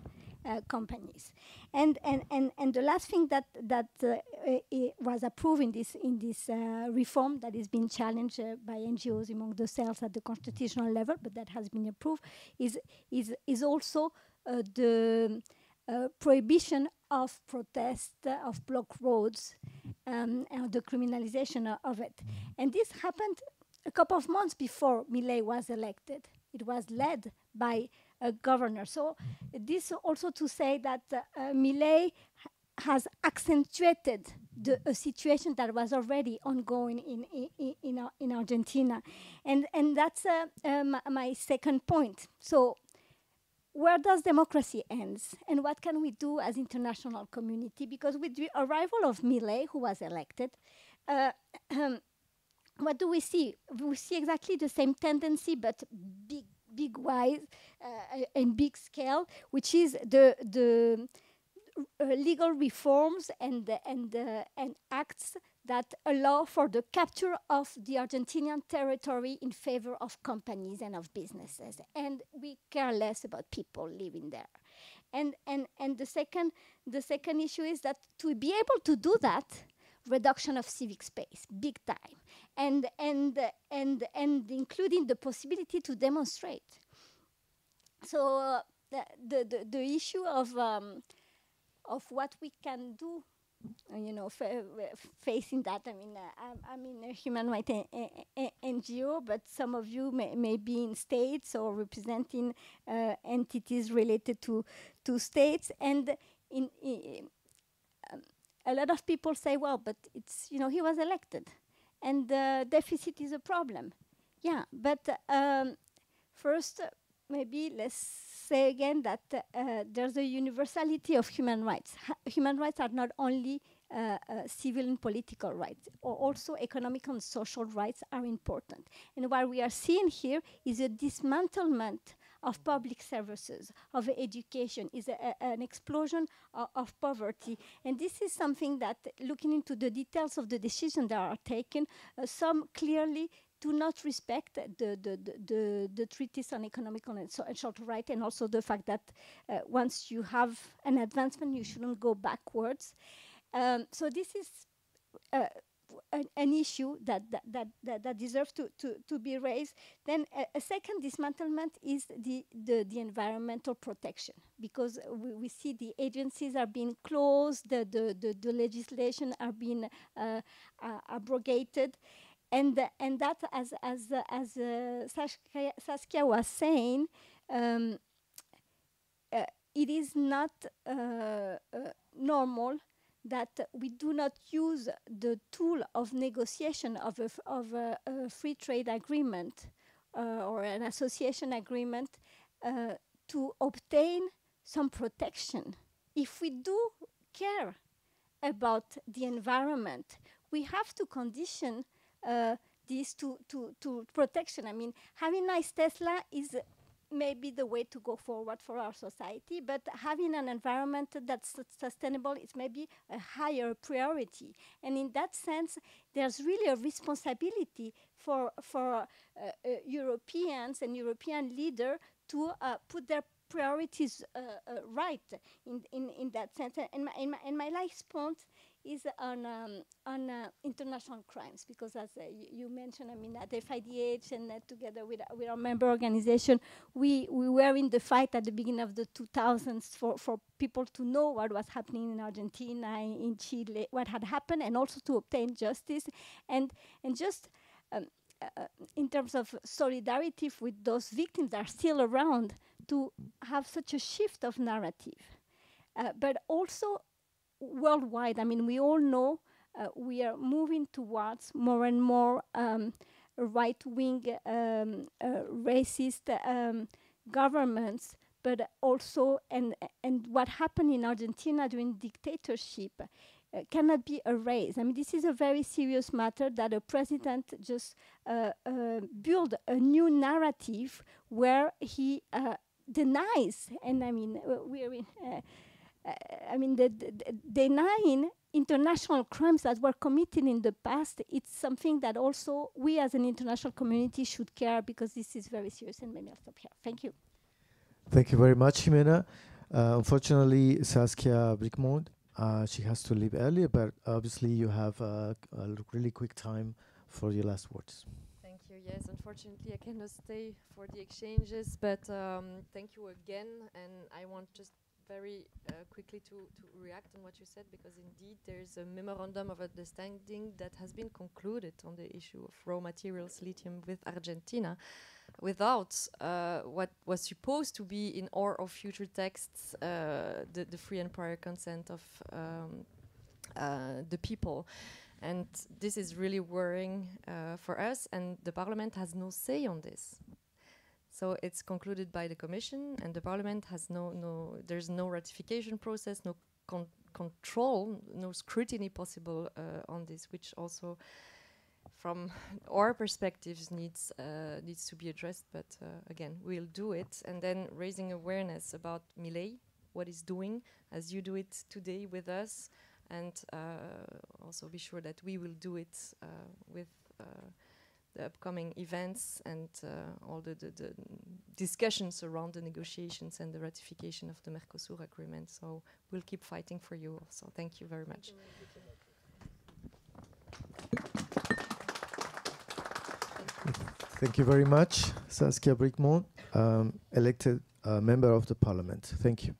uh, companies. And, and, and, and the last thing that, that uh, uh was approved in this, in this uh, reform that is being challenged uh, by NGOs among themselves at the constitutional level, but that has been approved, is, is, is also uh, the prohibition of protest, of block roads, um, and the criminalization of it. And this happened a couple of months before Millet was elected. It was led by governor. So this also to say that uh, Millet has accentuated the a situation that was already ongoing in in in, in Argentina, and and that's uh, um, my second point. So, where does democracy ends, and what can we do as international community? Because with the arrival of Millet, who was elected. Uh, um, what do we see? We see exactly the same tendency, but big, big wide uh, uh, and big scale, which is the the uh, legal reforms and and and acts that allow for the capture of the Argentinian territory in favor of companies and of businesses. And we care less about people living there. And, and, and the, second, the second issue is that to be able to do that, reduction of civic space, big time, and, and, and, and including the possibility to demonstrate. So uh, the, the, the, issue of, um, of what we can do uh, you know, facing that. I mean, uh, I'm, I'm in a human rights NGO, but some of you may, may be in states or representing uh, entities related to to states, and in, in a lot of people say, well, but it's, you know, he was elected and the deficit is a problem. Yeah, but uh, um, first, uh, maybe let's say again that uh, there's a universality of human rights. human rights are not only uh, uh civil and political rights, also economic and social rights are important. And what we are seeing here is a dismantlement of public services, of education, is a, a, an explosion of, of poverty. And this is something that, looking into the details of the decisions that are taken, uh, some clearly do not respect the, the, the, the, the on economic and, social rights, and also the fact that uh, once you have an advancement, you shouldn't go backwards. Um, so this is uh, an, an, issue that, that, that, that, that deserves to, to, to be raised. Then a, a, second dismantlement is the, the, the environmental protection, because we, we, see the agencies are being closed, the, the, the, the legislation are being uh, uh, abrogated. And, uh, and that, as, as, as uh, Saskia, Saskia, was saying, um, uh, it is not uh, normal that we do not use the tool of negotiation of a, of a, a free trade agreement uh, or an association agreement uh, to obtain some protection. If we do care about the environment, we have to condition uh, this to, to, to protection. I mean, having nice Tesla is may be the way to go forward for our society, but having an environment that's sustainable is maybe a higher priority. And in that sense, there's really a responsibility for, for uh, uh, Europeans and European leaders to uh, put their priorities uh, uh, right in, in, in that sense. And my, and my, and my last point is on, um, on uh, international crimes, because as uh, you mentioned, I mean, at FIDH and uh, together with, uh, with our member organization, we, we were in the fight at the beginning of the 2000s for, for people to know what was happening in Argentina, in Chile, what had happened, and also to obtain justice. And, and just um, uh, in terms of solidarity with those victims that are still around, to have such a shift of narrative. Uh, but also worldwide, I mean, we all know uh, we are moving towards more and more um, right-wing um, uh, racist um, governments, but also and and what happened in Argentina during dictatorship uh, cannot be erased. I mean, this is a very serious matter that a president just uh, uh, build a new narrative where he uh, denies, and I mean, we're in I mean, the, the, the international crimes that were committed in the past, it's something that also we as an international community should care because this is very serious and maybe I'll stop here. Thank you. Thank you very much, Jimena. Uh, unfortunately, Saskia Brickmont, uh, she has to leave earlier, but obviously you have uh, a really quick time for your last words. Thank you. Yes, unfortunately I cannot stay for the exchanges, but um, thank you again. And I want just very uh, quickly to, to react on what you said, because indeed there's a memorandum of understanding that has been concluded on the issue of raw materials lithium with Argentina without uh, what was supposed to be in all of future texts uh, the, the, free and prior consent of um, uh, the people. And this is really worrying uh, for us, and the parliament has no say on this. So it's concluded by the Commission, and the Parliament has no, no there's no ratification process, no con control, no scrutiny possible uh, on this, which also, from our perspectives, needs uh, needs to be addressed. But uh, again, we'll do it, and then raising awareness about Millet, what is doing, as you do it today with us, and uh, also be sure that we will do it uh, with uh, the upcoming events and uh, all the, the, the, discussions around the negotiations and the ratification of the Mercosur agreement. So we'll keep fighting for you. So thank you very much. Thank you very much, Saskia Brickmont, um, elected uh, member of the parliament. Thank you.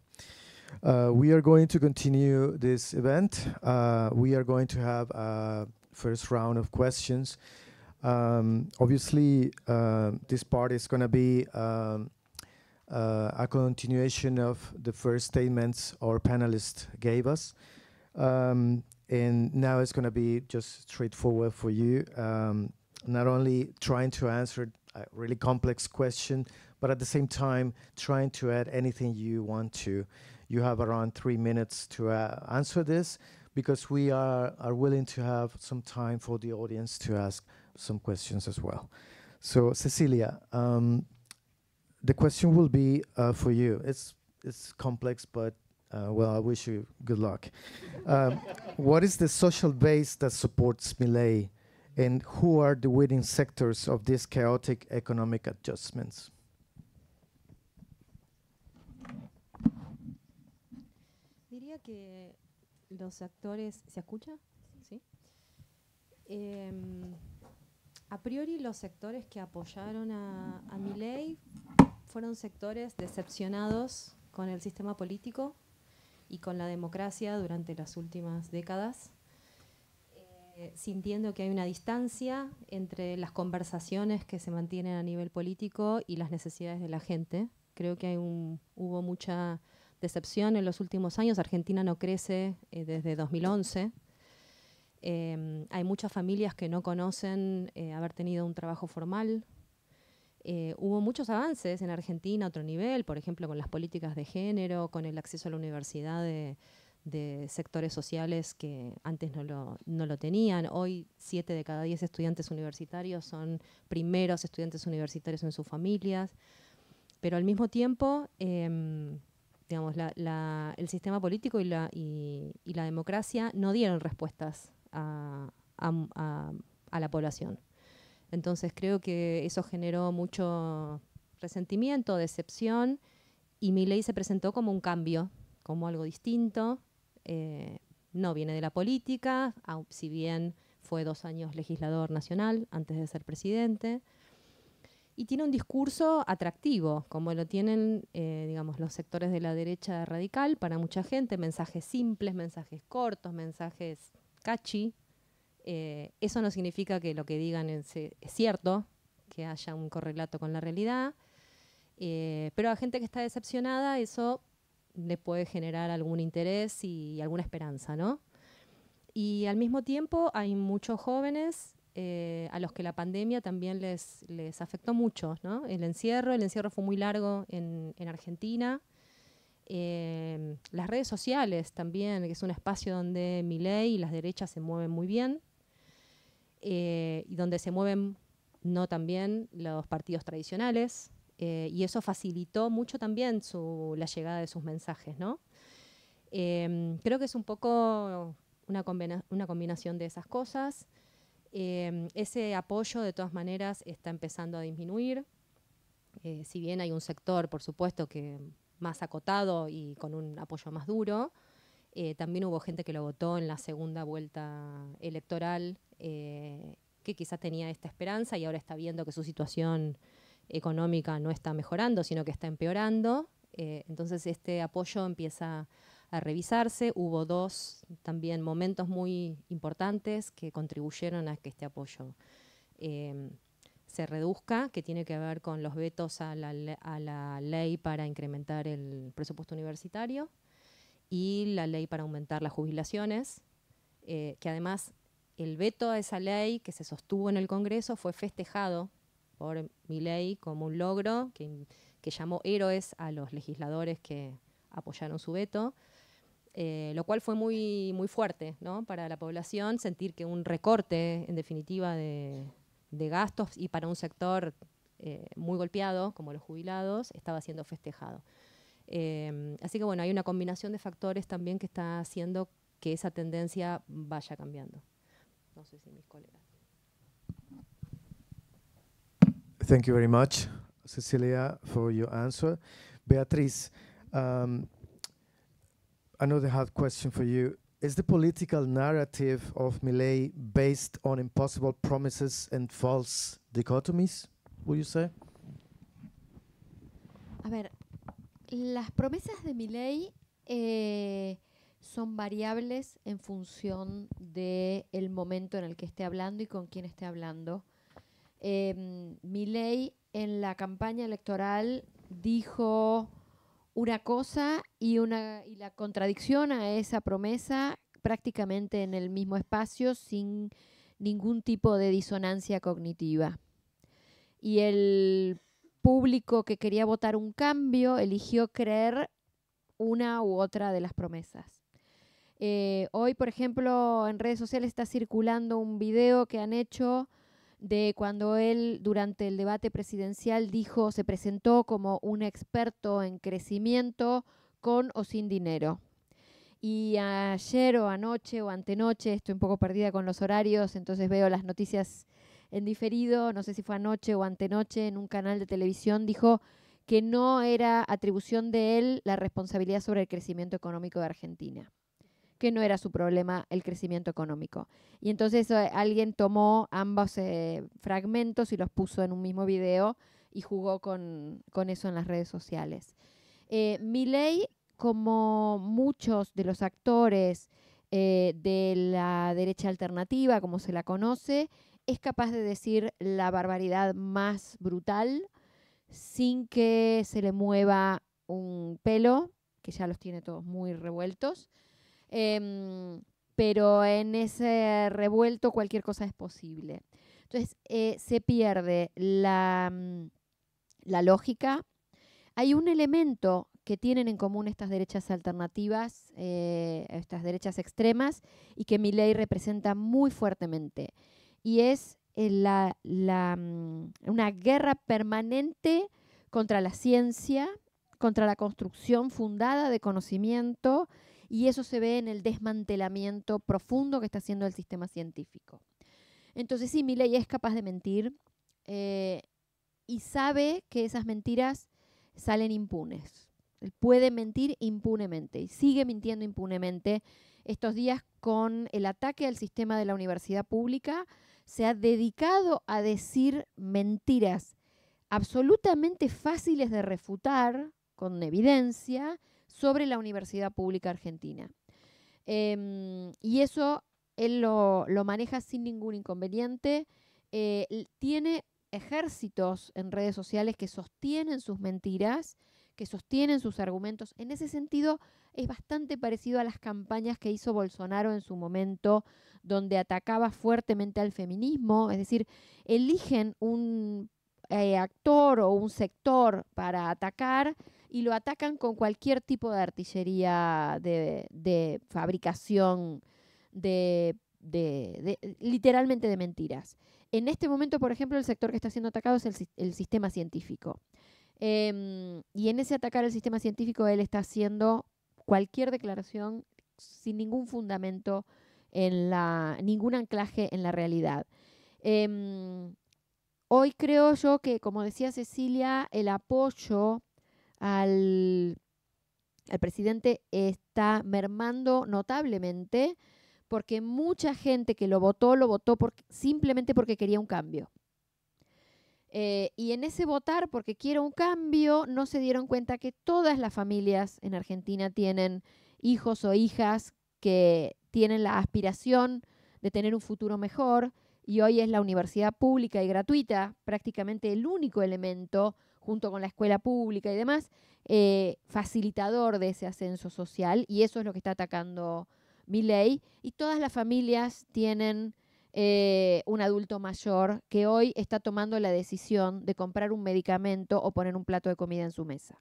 Uh, we are going to continue this event. Uh, we are going to have a uh, first round of questions. Um, obviously, uh, this part is going to be um, uh, a continuation of the first statements our panelists gave us. Um, and now it's going to be just straightforward for you, um, not only trying to answer a really complex question, but at the same time, trying to add anything you want to. You have around three minutes to uh, answer this because we are, are willing to have some time for the audience to ask some questions as well. So Cecilia, um, the question will be uh, for you. It's it's complex, but uh, well, I wish you good luck. um, what is the social base that supports Millet, and who are the winning sectors of these chaotic economic adjustments? Diría que los actores, ¿se escucha? Sí. Um, A priori los sectores que apoyaron a, mi ley fueron sectores decepcionados con el sistema político y con la democracia durante las últimas décadas, eh, sintiendo que hay una distancia entre las conversaciones que se mantienen a nivel político y las necesidades de la gente. Creo que hay hubo mucha decepción en los últimos años. Argentina no crece eh, desde 2011 Em, hay muchas familias que no conocen eh, haber tenido un trabajo formal. Eh, hubo muchos avances en Argentina a otro nivel, por ejemplo, con las políticas de género, con el acceso a la universidad de, sectores sociales que antes no lo, tenían. Hoy, siete de cada diez estudiantes universitarios son primeros estudiantes universitarios en sus familias. Pero al mismo tiempo, em, digamos, el sistema político y la, y la democracia no dieron respuestas a, la población. Entonces creo que eso generó mucho resentimiento, decepción, y mi ley se presentó como un cambio, como algo distinto. Eh, no viene de la política, si bien fue dos años legislador nacional antes de ser presidente. Y tiene un discurso atractivo, como lo tienen eh, digamos, los sectores de la derecha radical para mucha gente, mensajes simples, mensajes cortos, mensajes cachi, eh, eso no significa que lo que digan es, cierto, que haya un correlato con la realidad, eh, pero a gente que está decepcionada eso le puede generar algún interés y alguna esperanza, ¿no? Y al mismo tiempo hay muchos jóvenes eh, a los que la pandemia también les, afectó mucho, ¿no? El encierro, el encierro fue muy largo en, en Argentina Em, las redes sociales también, que es un espacio donde mi ley y las derechas se mueven muy bien eh, y donde se mueven no también los partidos tradicionales eh, y eso facilitó mucho también la llegada de sus mensajes, ¿no? Em, creo que es un poco una, una combinación de esas cosas. Em, ese apoyo, de todas maneras, está empezando a disminuir. Eh, si bien hay un sector, por supuesto, que más acotado y con un apoyo más duro. Eh, también hubo gente que lo votó en la segunda vuelta electoral, eh, que quizás tenía esta esperanza y ahora está viendo que su situación económica no está mejorando, sino que está empeorando. Eh, entonces este apoyo empieza a revisarse. Hubo dos también momentos muy importantes que contribuyeron a que este apoyo se reduzca, que tiene que ver con los vetos a la, ley para incrementar el presupuesto universitario y la ley para aumentar las jubilaciones, eh, que además el veto a esa ley que se sostuvo en el Congreso fue festejado por mi ley como un logro que, llamó héroes a los legisladores que apoyaron su veto. Eh, lo cual fue muy, muy fuerte ¿no? para la población, sentir que un recorte, en definitiva, de, de gastos y para un sector eh, muy golpeado, como los jubilados, estaba siendo festejado. Eh, así que bueno, hay una combinación de factores también que está haciendo que esa tendencia vaya cambiando. No sé si mis colegas. Thank you very much, Cecilia, for your answer. Beatriz, um, another hard question for you. ¿Es the political narrative of Milley based on impossible promises and false dichotomies, would you say? A ver, las promesas de Milley eh, son variables en función del momento en el que esté hablando y con quién esté hablando. Eh, en la campaña electoral dijo una cosa y, una, y la contradicción a esa promesa prácticamente en el mismo espacio sin ningún tipo de disonancia cognitiva. Y el público que quería votar un cambio eligió creer una u otra de las promesas. Eh, hoy, por ejemplo, en redes sociales está circulando un video que han hecho de cuando él durante el debate presidencial dijo, se presentó como un experto en crecimiento con o sin dinero. Y ayer o anoche o antenoche, estoy un poco perdida con los horarios, entonces veo las noticias en diferido, no sé si fue anoche o antenoche, en un canal de televisión dijo que no era atribución de él la responsabilidad sobre el crecimiento económico de Argentina que no era su problema el crecimiento económico. Y entonces eh, alguien tomó ambos eh, fragmentos y los puso en un mismo video y jugó con, eso en las redes sociales. Eh, como muchos de los actores eh, de la derecha alternativa, como se la conoce, es capaz de decir la barbaridad más brutal sin que se le mueva un pelo, que ya los tiene todos muy revueltos. Em, pero en ese revuelto cualquier cosa es posible. Entonces eh, se pierde mm, la, lógica. Hay un elemento que tienen en común estas derechas alternativas, eh, estas derechas extremas, y que mi ley representa muy fuertemente. Y es eh, mm, una guerra permanente contra la ciencia, contra la construcción fundada de conocimiento, y eso se ve en el desmantelamiento profundo que está haciendo el sistema científico. Entonces sí, Miley es capaz de mentir eh, y sabe que esas mentiras salen impunes. Él puede mentir impunemente y sigue mintiendo impunemente. Estos días con el ataque al sistema de la universidad pública se ha dedicado a decir mentiras absolutamente fáciles de refutar con evidencia sobre la Universidad Pública Argentina. Em, y eso él lo, maneja sin ningún inconveniente. Eh, tiene ejércitos en redes sociales que sostienen sus mentiras, que sostienen sus argumentos. En ese sentido, es bastante parecido a las campañas que hizo Bolsonaro en su momento, donde atacaba fuertemente al feminismo. Es decir, eligen un eh, actor o un sector para atacar y lo atacan con cualquier tipo de artillería de, fabricación, de, literalmente de mentiras. En este momento, por ejemplo, el sector que está siendo atacado es el, el sistema científico. Em, y en ese atacar al sistema científico, él está haciendo cualquier declaración sin ningún fundamento en la, ningún anclaje en la realidad. Em, hoy creo yo que, como decía Cecilia, el apoyo al, presidente está mermando notablemente porque mucha gente que lo votó lo votó simplemente porque quería un cambio. Eh, y en ese votar porque quiero un cambio, no se dieron cuenta que todas las familias en Argentina tienen hijos o hijas que tienen la aspiración de tener un futuro mejor y hoy es la universidad pública y gratuita prácticamente el único elemento junto con la escuela pública y demás, eh, facilitador de ese ascenso social, y eso es lo que está atacando mi ley. Y todas las familias tienen eh, un adulto mayor que hoy está tomando la decisión de comprar un medicamento o poner un plato de comida en su mesa.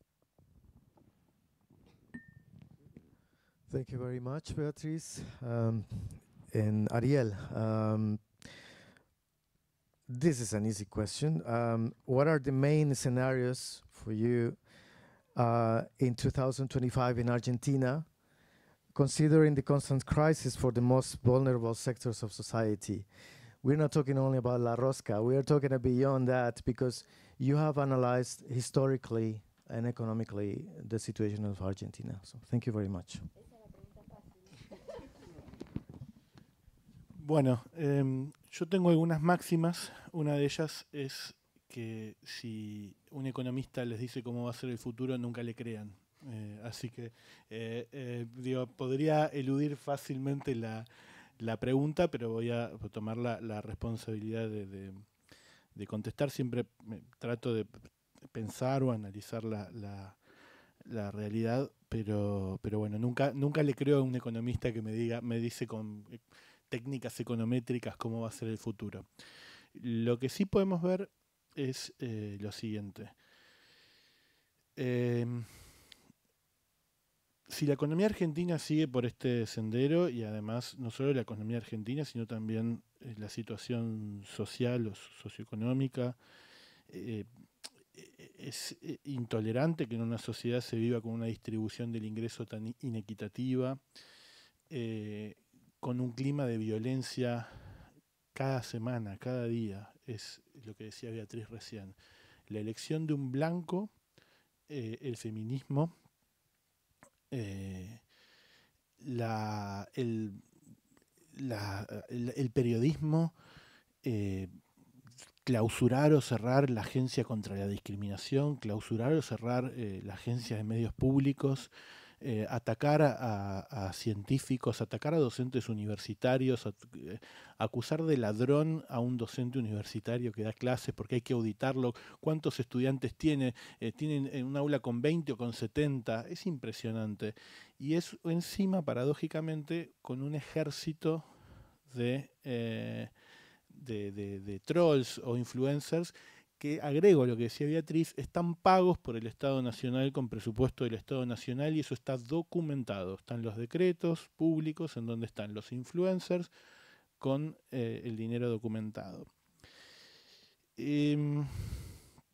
Thank you very much, Beatriz. Um, Ariel, um, This is an easy question. Um, what are the main scenarios for you uh, in 2025 in Argentina, considering the constant crisis for the most vulnerable sectors of society? We're not talking only about La Rosca, we are talking beyond that because you have analyzed historically and economically the situation of Argentina. So thank you very much. Bueno, Yo tengo algunas máximas. Una de ellas es que si un economista les dice cómo va a ser el futuro, nunca le crean. Eh, así que eh, eh, digo, podría eludir fácilmente la, pregunta, pero voy a tomar la, responsabilidad de, de, contestar. Siempre trato de pensar o analizar la, la, la realidad, pero, pero bueno, nunca, nunca le creo a un economista que me diga, me dice con técnicas econométricas cómo va a ser el futuro. Lo que sí podemos ver es eh, lo siguiente. Em, si la economía argentina sigue por este sendero y además no solo la economía argentina, sino también eh, la situación social o socioeconómica, eh, e-, es intolerante que en una sociedad se viva con una distribución del ingreso tan inequitativa. Eh, con un clima de violencia cada semana, cada día, es lo que decía Beatriz recién. La elección de un blanco, eh, el feminismo, eh, el, periodismo, eh, clausurar o cerrar la Agencia contra la Discriminación, clausurar o cerrar la Agencia de Medios Públicos, eh, atacar a, científicos, atacar a docentes universitarios, eh, acusar de ladrón a un docente universitario que da clases porque hay que auditarlo, cuántos estudiantes tiene, eh, tienen en un aula con 20 o con 70, es impresionante. Y es encima, paradójicamente, con un ejército de, de trolls o influencers que agrego a lo que decía Beatriz, están pagos por el Estado Nacional con presupuesto del Estado Nacional y eso está documentado. Están los decretos públicos en donde están los influencers con eh, el dinero documentado. Em,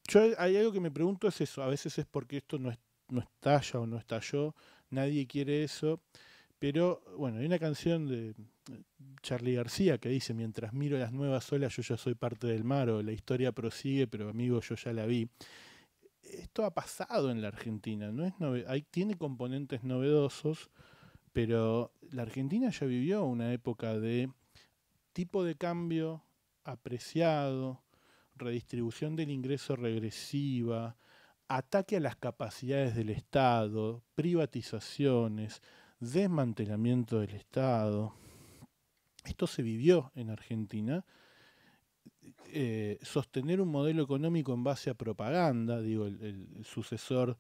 yo hay algo que me pregunto es eso, a veces es porque esto no, no estalla o no estalló, nadie quiere eso, pero bueno, hay una canción de Charlie García que dice, mientras miro las nuevas olas yo ya soy parte del mar o la historia prosigue, pero amigo yo ya la vi. Esto ha pasado en la Argentina, no tiene componentes novedosos, pero la Argentina ya vivió una época de tipo de cambio apreciado, redistribución del ingreso regresiva, ataque a las capacidades del Estado, privatizaciones, desmantelamiento del Estado esto se vivió en Argentina, eh, sostener un modelo económico en base a propaganda, digo, el, sucesor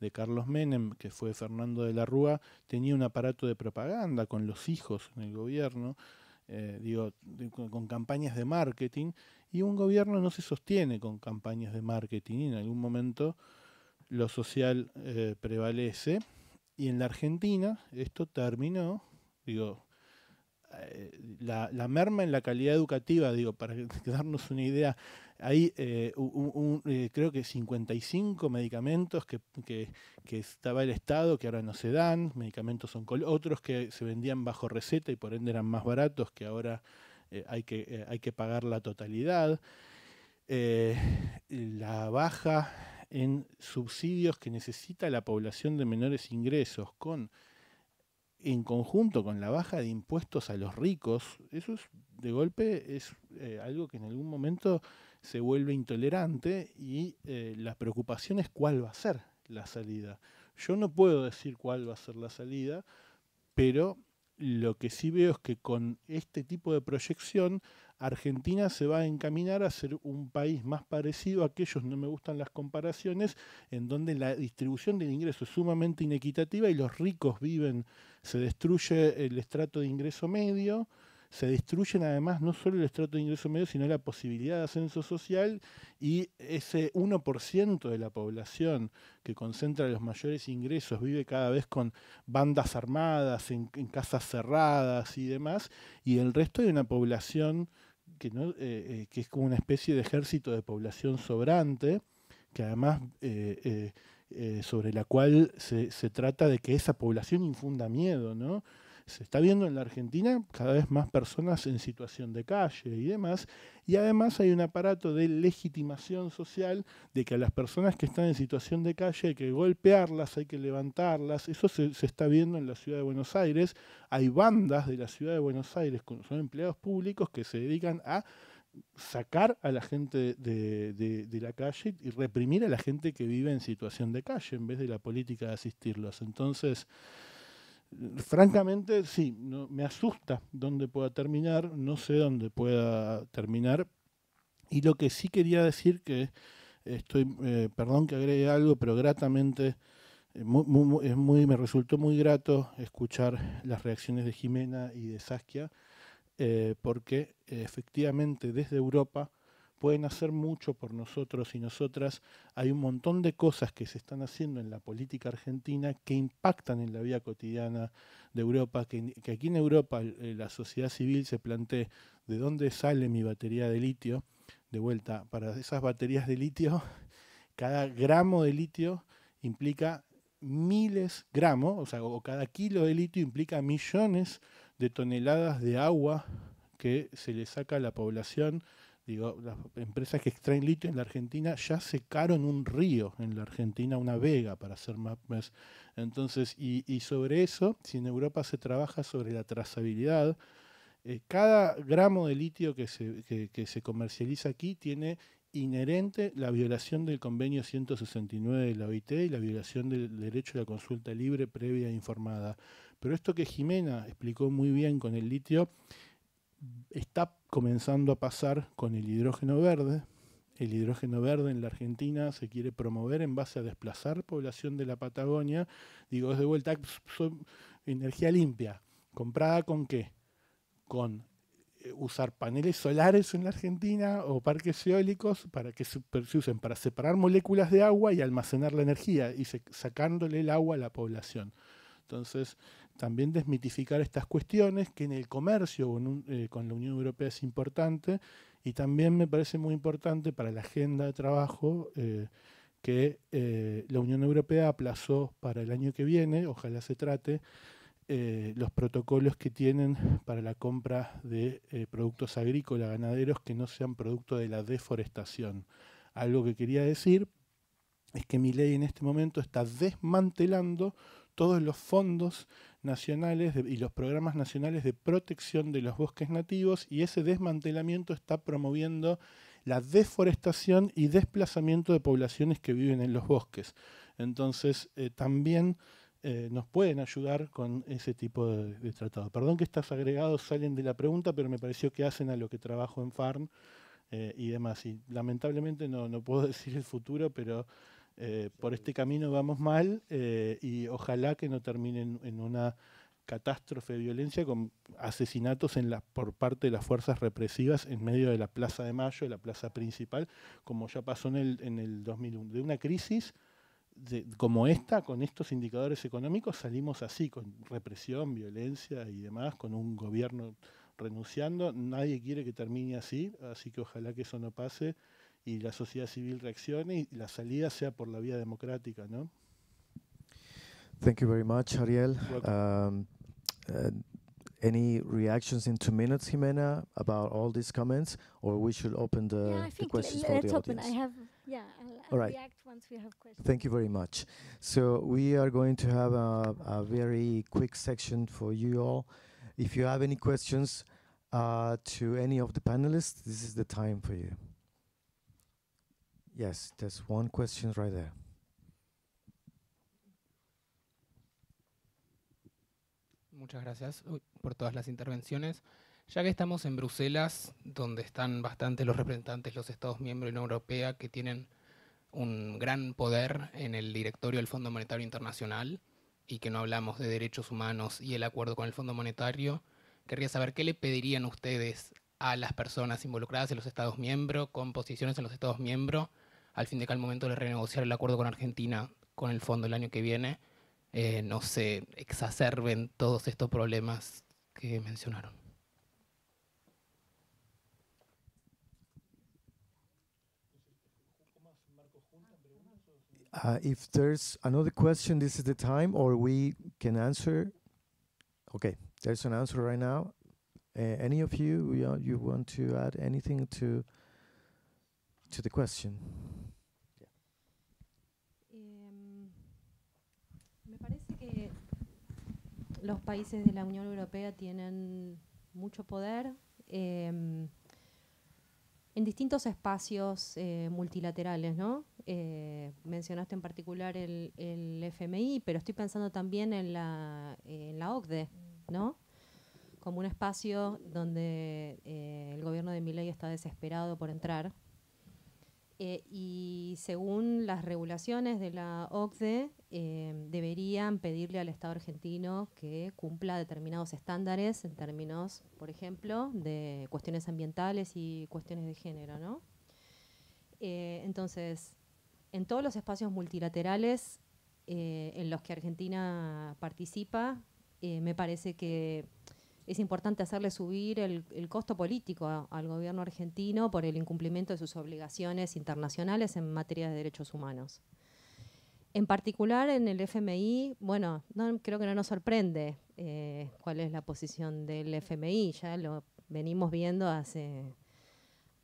de Carlos Menem, que fue Fernando de la Rúa, tenía un aparato de propaganda con los hijos en el gobierno, eh, digo, con, campañas de marketing, y un gobierno no se sostiene con campañas de marketing, y en algún momento lo social eh, prevalece, y en la Argentina esto terminó, digo, eh, la, merma en la calidad educativa, digo, para darnos una idea, hay eh, eh, creo que 55 medicamentos que, que, estaba el Estado, que ahora no se dan, medicamentos otros que se vendían bajo receta y por ende eran más baratos, que ahora hay, que, hay que pagar la totalidad. la baja en subsidios que necesita la población de menores ingresos con en conjunto con la baja de impuestos a los ricos, eso es, de golpe es eh, algo que en algún momento se vuelve intolerante y eh, la preocupación es cuál va a ser la salida. Yo no puedo decir cuál va a ser la salida, pero lo que sí veo es que con este tipo de proyección Argentina se va a encaminar a ser un país más parecido a aquellos, no me gustan las comparaciones, en donde la distribución del ingreso es sumamente inequitativa y los ricos viven, se destruye el estrato de ingreso medio, se destruyen además no solo el estrato de ingreso medio, sino la posibilidad de ascenso social y ese 1% de la población que concentra los mayores ingresos vive cada vez con bandas armadas, en, casas cerradas y demás, y el resto de una población eh, eh, que, es como una especie de ejército de población sobrante, que además eh, sobre la cual se, se, trata de que esa población infunda miedo, ¿no? se está viendo en la Argentina cada vez más personas en situación de calle y demás, y además hay un aparato de legitimación social de que a las personas que están en situación de calle hay que golpearlas, hay que levantarlas, eso se, está viendo en la ciudad de Buenos Aires, hay bandas de la ciudad de Buenos Aires, son empleados públicos que se dedican a sacar a la gente de, de, la calle y reprimir a la gente que vive en situación de calle en vez de la política de asistirlos. Entonces, francamente, sí, me asusta dónde pueda terminar, no sé dónde pueda terminar. Y lo que sí quería decir que estoy, eh, perdón que agregue algo, pero gratamente, eh, es muy, me resultó muy grato escuchar las reacciones de Jimena y de Saskia, eh, porque efectivamente desde Europa pueden hacer mucho por nosotros y nosotras. Hay un montón de cosas que se están haciendo en la política argentina que impactan en la vida cotidiana de Europa, que, aquí en Europa eh, la sociedad civil se plantee de dónde sale mi batería de litio. De vuelta, para esas baterías de litio, cada gramo de litio implica miles gramos, o sea, o cada kilo de litio implica millones de toneladas de agua que se le saca a la población las empresas que extraen litio en la Argentina ya secaron un río en la Argentina, una vega, para hacer más. Entonces, y, sobre eso, si en Europa se trabaja sobre la trazabilidad, eh, cada gramo de litio que se, se comercializa aquí tiene inherente la violación del convenio 169 de la OIT y la violación del derecho a la consulta libre previa e informada. Pero esto que Jimena explicó muy bien con el litio está comenzando a pasar con el hidrógeno verde. El hidrógeno verde en la Argentina se quiere promover en base a desplazar población de la Patagonia. Digo, es de vuelta, energía limpia. ¿Comprada con qué? Con eh, usar paneles solares en la Argentina o parques eólicos para que se, usen para separar moléculas de agua y almacenar la energía y sacándole el agua a la población. Entonces, también desmitificar estas cuestiones que en el comercio eh, con la Unión Europea es importante y también me parece muy importante para la agenda de trabajo eh, que eh, la Unión Europea aplazó para el año que viene, ojalá se trate, los protocolos que tienen para la compra de productos agrícolas, ganaderos que no sean producto de la deforestación. Algo que quería decir es que mi ley en este momento está desmantelando todos los fondos nacionales y los programas nacionales de protección de los bosques nativos y ese desmantelamiento está promoviendo la deforestación y desplazamiento de poblaciones que viven en los bosques. Entonces, eh, también eh, nos pueden ayudar con ese tipo de, tratados. tratado. Perdón que estas agregados salen de la pregunta, pero me pareció que hacen a lo que trabajo en Farn eh, y demás. Y lamentablemente no, no puedo decir el futuro, pero eh, por este camino vamos mal eh, y ojalá que no terminen en, una catástrofe de violencia con asesinatos por parte de las fuerzas represivas en medio de la Plaza de Mayo, la plaza principal, como ya pasó en el, 2001. De una crisis como esta, con estos indicadores económicos, salimos así, con represión, violencia y demás, con un gobierno renunciando. Nadie quiere que termine así, así que ojalá que eso no pase y la sociedad civil reaccione y la salida sea por la vía democrática, ¿no? Thank you very much, Ariel. Um, uh, any reactions in two minutes, Jimena, about all these comments, or we should open the, yeah, I the questions for the audience? I have, yeah, I'll, I'll react once we have questions. Thank you very much. So we are going to have a, a very quick section for you all. If you have any questions uh, to any of the panelists, this is the time for you. Yes, there's one question right there. Muchas gracias por todas las intervenciones. Ya que estamos en Bruselas, donde están bastante los representantes de los Estados miembros de la Unión Europea que tienen un gran poder en el directorio del Fondo Monetario Internacional y que no hablamos de derechos humanos y el acuerdo con el Fondo Monetario, querría saber qué le pedirían ustedes a las personas involucradas en los Estados miembros, con posiciones en los Estados miembros, al fin de que al momento de renegociar el acuerdo con Argentina, con el fondo el año que viene, eh, no se exacerben todos estos problemas que mencionaron. Uh, if there's another question, this is the time, or we can answer. Okay, there's an answer right now. Uh, any of you, you, you want to add anything to to the question? los países de la Unión Europea tienen mucho poder em, en distintos espacios eh, multilaterales, ¿no? Eh, mencionaste en particular el, FMI, pero estoy pensando también en la, en OCDE, ¿no? Como un espacio donde eh, el gobierno de Milei está desesperado por entrar eh, y según las regulaciones de la OCDE, eh, deberían pedirle al Estado argentino que cumpla determinados estándares en términos, por ejemplo, de cuestiones ambientales y cuestiones de género. Eh, entonces, en todos los espacios multilaterales en los que Argentina participa, me parece que es importante hacerle subir el, costo político al gobierno argentino por el incumplimiento de sus obligaciones internacionales en materia de derechos humanos. En particular en el FMI, bueno, creo que no nos sorprende eh, cuál es la posición del FMI, ya lo venimos viendo hace,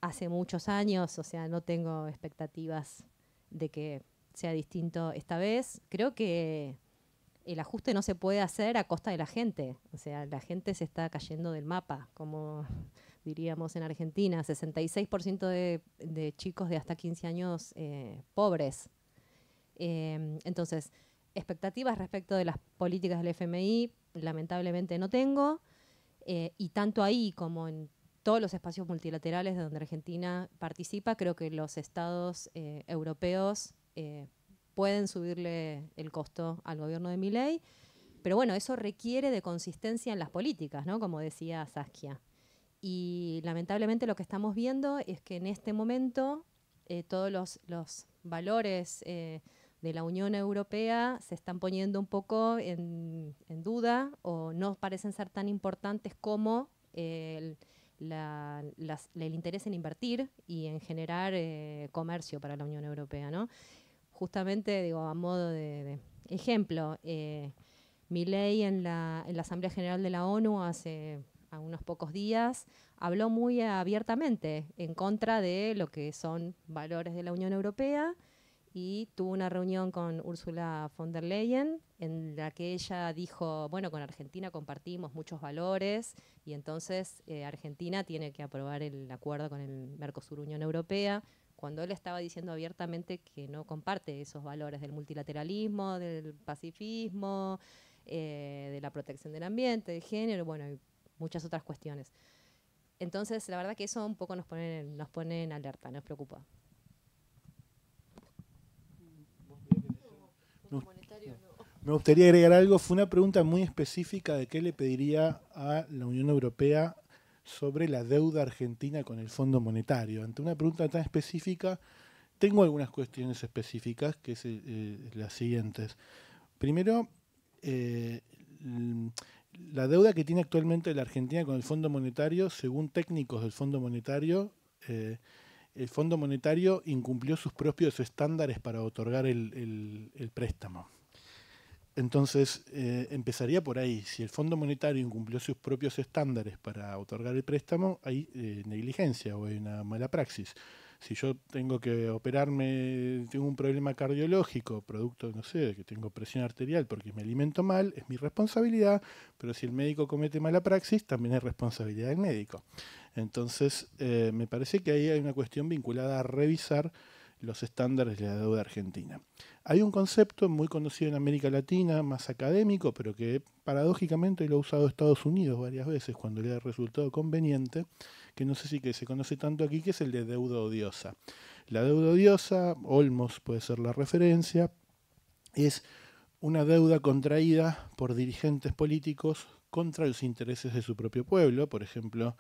hace muchos años, o sea, no tengo expectativas de que sea distinto esta vez. Creo que el ajuste no se puede hacer a costa de la gente. O sea, la gente se está cayendo del mapa, como diríamos en Argentina. 66% de, chicos de hasta 15 años eh, pobres. Em, entonces, expectativas respecto de las políticas del FMI, lamentablemente no tengo. Eh, y tanto ahí como en todos los espacios multilaterales donde Argentina participa, creo que los estados eh, europeos pueden subirle el costo al gobierno de Miley. Pero bueno, eso requiere de consistencia en las políticas, ¿no? Como decía Saskia. Y lamentablemente lo que estamos viendo es que en este momento eh, todos los, valores eh, de la Unión Europea se están poniendo un poco en, duda o no parecen ser tan importantes como eh, el, el, interés en invertir y en generar comercio para la Unión Europea, ¿no? justamente, digo, a modo de, ejemplo, eh, mi ley en la, Asamblea General de la ONU hace unos pocos días, habló muy abiertamente en contra de lo que son valores de la Unión Europea y tuvo una reunión con Ursula von der Leyen en la que ella dijo, bueno, con Argentina compartimos muchos valores y entonces eh, Argentina tiene que aprobar el acuerdo con el Mercosur Unión Europea, cuando él estaba diciendo abiertamente que no comparte esos valores del multilateralismo, del pacifismo, eh, de la protección del ambiente, de género, bueno, y muchas otras cuestiones. Entonces, la verdad que eso un poco nos pone, nos pone en alerta, nos preocupa. me gustaría agregar algo. Fue una pregunta muy específica de qué le pediría a la Unión Europea sobre la deuda argentina con el Fondo Monetario. Ante una pregunta tan específica, tengo algunas cuestiones específicas, que son eh, las siguientes. Primero, eh, la deuda que tiene actualmente la Argentina con el Fondo Monetario, según técnicos del Fondo Monetario, eh, el Fondo Monetario incumplió sus propios estándares para otorgar el préstamo. Entonces, eh, empezaría por ahí. Si el Fondo Monetario incumplió sus propios estándares para otorgar el préstamo, hay eh, negligencia o hay una mala praxis. Si yo tengo que operarme, tengo un problema cardiológico, producto, no sé, que tengo presión arterial porque me alimento mal, es mi responsabilidad, pero si el médico comete mala praxis, también es responsabilidad del médico. Entonces, eh, me parece que ahí hay una cuestión vinculada a revisar los estándares de la deuda argentina. Hay un concepto muy conocido en América Latina, más académico, pero que paradójicamente lo ha usado Estados Unidos varias veces cuando le ha resultado conveniente, que no sé si que se conoce tanto aquí, que es el de deuda odiosa. La deuda odiosa, Olmos puede ser la referencia, es una deuda contraída por dirigentes políticos contra los intereses de su propio pueblo. Por ejemplo,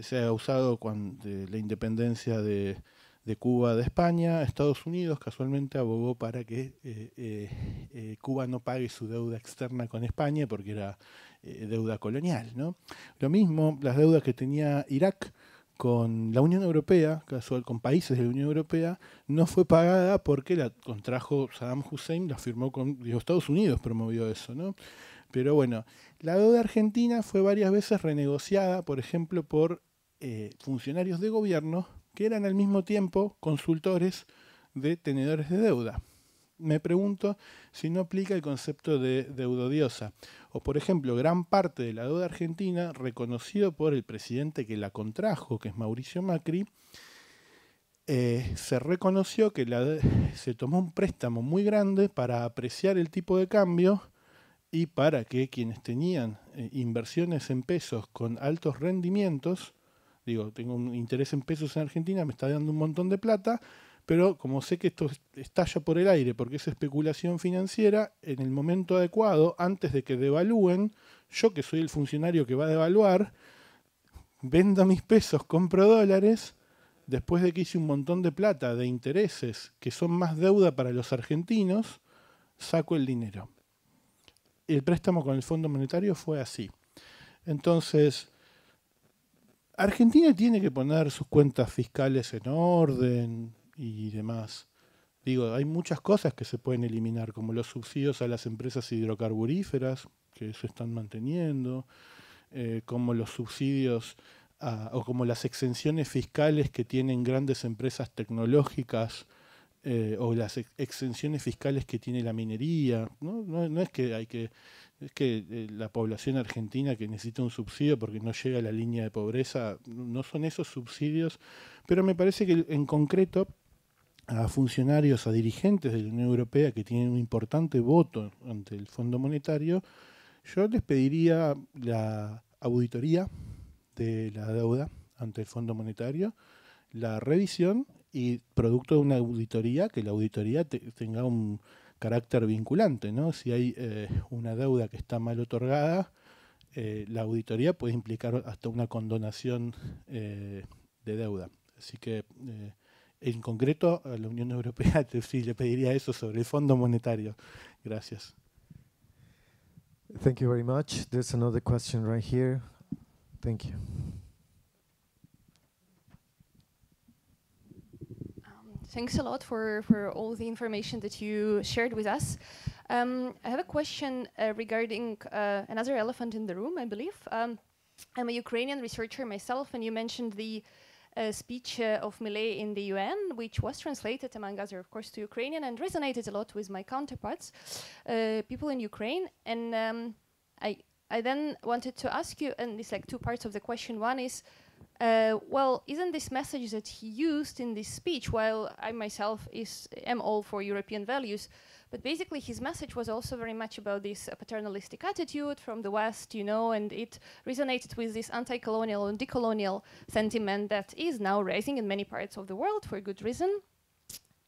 se ha usado cuando la independencia de de Cuba, de España, Estados Unidos casualmente abogó para que eh, eh, eh, Cuba no pague su deuda externa con España porque era deuda colonial. ¿no? Lo mismo las deudas que tenía Irak con la Unión Europea, casual con países de la Unión Europea, no fue pagada porque la contrajo Saddam Hussein, la firmó con Estados Unidos, promovió eso. ¿no? Pero bueno, la deuda argentina fue varias veces renegociada, por ejemplo, por funcionarios de gobierno que eran al mismo tiempo consultores de tenedores de deuda. Me pregunto si no aplica el concepto de deudodiosa. O, por ejemplo, gran parte de la deuda argentina, reconocido por el presidente que la contrajo, que es Mauricio Macri, eh, se reconoció que se tomó un préstamo muy grande para apreciar el tipo de cambio y para que quienes tenían eh, inversiones en pesos con altos rendimientos Digo, tengo un interés en pesos en Argentina, me está dando un montón de plata, pero como sé que esto estalla por el aire porque es especulación financiera, en el momento adecuado, antes de que devalúen, yo que soy el funcionario que va a devaluar, vendo mis pesos, compro dólares, después de que hice un montón de plata, de intereses, que son más deuda para los argentinos, saco el dinero. El préstamo con el Fondo Monetario fue así. Entonces, Argentina tiene que poner sus cuentas fiscales en orden y demás. Digo, hay muchas cosas que se pueden eliminar, como los subsidios a las empresas hidrocarburíferas, que se están manteniendo, eh, como los subsidios o como las exenciones fiscales que tienen grandes empresas tecnológicas eh, o las exenciones fiscales que tiene la minería. no es que hay que es que eh, la población argentina que necesita un subsidio porque no llega a la línea de pobreza, no son esos subsidios, pero me parece que en concreto a funcionarios, a dirigentes de la Unión Europea que tienen un importante voto ante el Fondo Monetario, yo les pediría la auditoría de la deuda ante el Fondo Monetario, la revisión y producto de una auditoría, que la auditoría tenga un, carácter vinculante, ¿no? Si hay eh, una deuda que está mal otorgada, eh, la auditoría puede implicar hasta una condonación eh, de deuda. Así que eh, en concreto a la Unión Europea sí le pediría eso sobre el Fondo Monetario. Gracias. Thank you very much. There's another question right here. Thank you. thanks a lot for, for all the information that you shared with us. Um, I have a question uh, regarding uh, another elephant in the room, I believe. Um, I'm a Ukrainian researcher myself, and you mentioned the uh, speech uh, of Millet in the UN, which was translated, among other, of course, to Ukrainian and resonated a lot with my counterparts, uh, people in Ukraine. And um, I, I then wanted to ask you, and it's like two parts of the question. One is, uh, well, isn't this message that he used in this speech, while I myself is, am all for European values, but basically his message was also very much about this uh, paternalistic attitude from the West, you know, and it resonated with this anti-colonial and decolonial sentiment that is now rising in many parts of the world for good reason.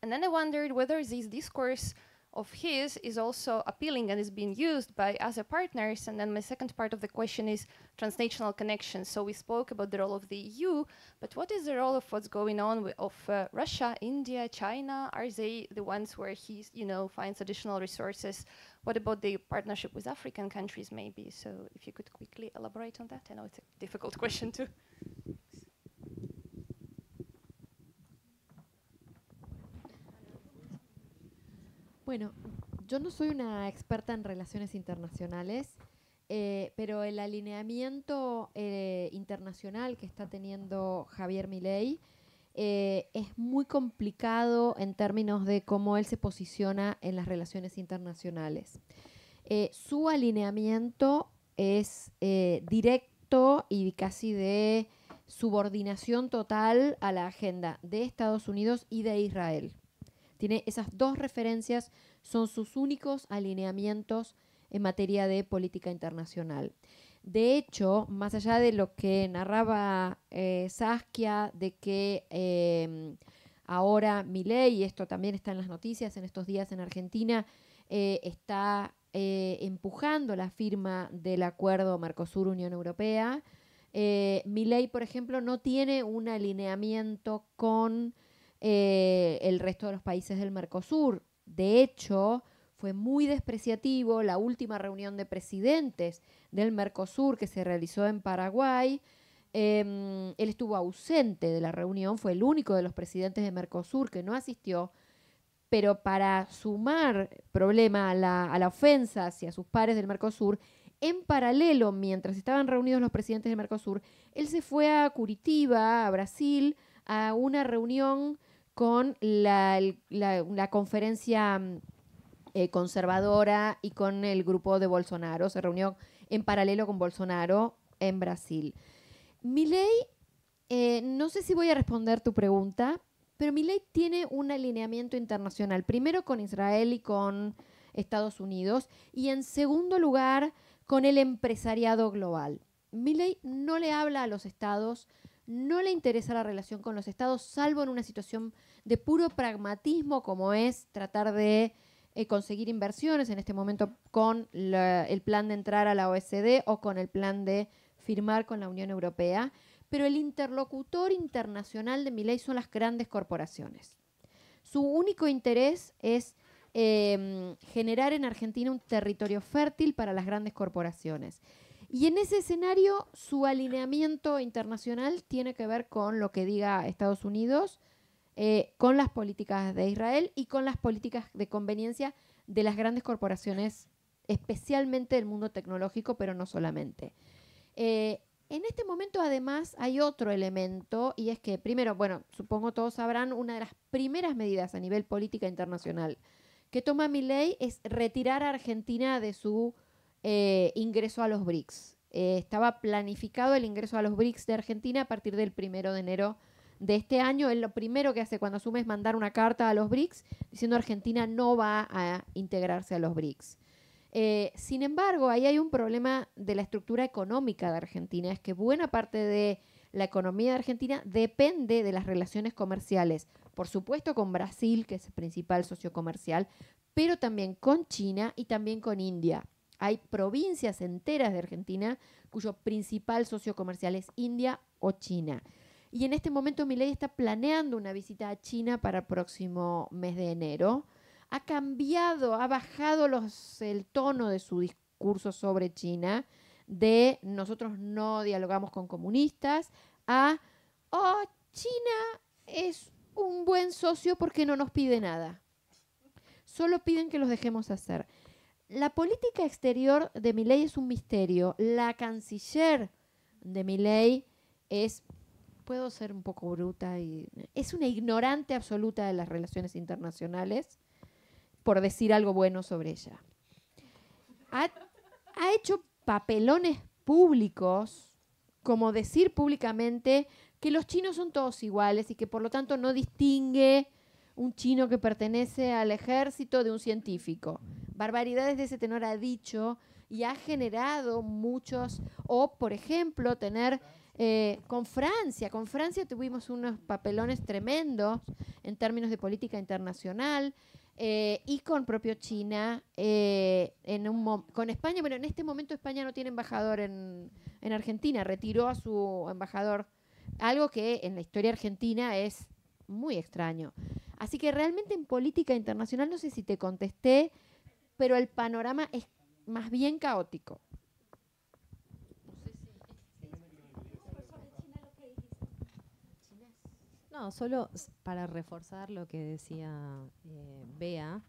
And then I wondered whether this discourse of his is also appealing and is being used by other partners. And then my second part of the question is transnational connections. So we spoke about the role of the EU, but what is the role of what's going on of uh, Russia, India, China? Are they the ones where he, you know, finds additional resources? What about the partnership with African countries, maybe? So if you could quickly elaborate on that, I know it's a difficult question too. Bueno, yo no soy una experta en relaciones internacionales, eh, pero el alineamiento eh, internacional que está teniendo Javier Milei eh, es muy complicado en términos de cómo él se posiciona en las relaciones internacionales. su alineamiento es directo y casi de subordinación total a la agenda de Estados Unidos y de Israel. Tiene esas dos referencias, son sus únicos alineamientos en materia de política internacional. De hecho, más allá de lo que narraba eh, Saskia, de que em, ahora Milei, y esto también está en las noticias en estos días en Argentina, eh, está eh, empujando la firma del acuerdo Mercosur-Unión Europea, Milei, por ejemplo, no tiene un alineamiento con eh, el resto de los países del Mercosur. De hecho, fue muy despreciativo la última reunión de presidentes del Mercosur que se realizó en Paraguay. Em, él estuvo ausente de la reunión, fue el único de los presidentes de Mercosur que no asistió, pero para sumar problema a la, a la ofensa hacia sus pares del Mercosur, en paralelo, mientras estaban reunidos los presidentes del Mercosur, él se fue a Curitiba, a Brasil, a una reunión con la, conferencia mm, eh, conservadora y con el grupo de Bolsonaro. Se reunió en paralelo con Bolsonaro en Brasil. Milei, eh, no sé si voy a responder tu pregunta, pero ley tiene un alineamiento internacional, primero con Israel y con Estados Unidos, y en segundo lugar con el empresariado global. ley no le habla a los estados no le interesa la relación con los estados, salvo en una situación de puro pragmatismo como es tratar de eh, conseguir inversiones en este momento con el plan de entrar a la OSD o con el plan de firmar con la Unión Europea. Pero el interlocutor internacional de Miley son las grandes corporaciones. Su único interés es em, generar en Argentina un territorio fértil para las grandes corporaciones. Y en ese escenario, su alineamiento internacional tiene que ver con lo que diga Estados Unidos, eh, con las políticas de Israel y con las políticas de conveniencia de las grandes corporaciones, especialmente del mundo tecnológico, pero no solamente. Eh, en este momento, además, hay otro elemento, y es que, primero, bueno, supongo todos sabrán, una de las primeras medidas a nivel política internacional que toma mi ley es retirar a Argentina de su eh, ingreso a los BRICS. Eh, estaba planificado el ingreso a los BRICS de Argentina a partir del primero de enero de este año. Él lo primero que hace cuando asume es mandar una carta a los BRICS diciendo Argentina no va a integrarse a los BRICS. Eh, sin embargo, ahí hay un problema de la estructura económica de Argentina, es que buena parte de la economía de Argentina depende de las relaciones comerciales, por supuesto con Brasil, que es el principal socio comercial, pero también con China y también con India. Hay provincias enteras de Argentina cuyo principal socio comercial es India o China. Y en este momento Milei está planeando una visita a China para el próximo mes de enero. Ha cambiado, ha bajado el tono de su discurso sobre China de nosotros no dialogamos con comunistas a oh, China es un buen socio porque no nos pide nada. Solo piden que los dejemos hacer. La política exterior de ley es un misterio. La canciller de ley es, puedo ser un poco bruta, y, es una ignorante absoluta de las relaciones internacionales, por decir algo bueno sobre ella. ha hecho papelones públicos, como decir públicamente que los chinos son todos iguales y que por lo tanto no distingue un chino que pertenece al ejército de un científico. Barbaridades de ese tenor ha dicho y ha generado muchos, o por ejemplo, tener eh, con Francia, con Francia tuvimos unos papelones tremendos en términos de política internacional. Eh, y con propio China, eh, con España, pero en este momento España no tiene embajador en, en Argentina, retiró a su embajador, algo que en la historia argentina es muy extraño. Así que realmente en política internacional, no sé si te contesté, pero el panorama es más bien caótico. No, solo para reforzar lo que decía eh, Bea,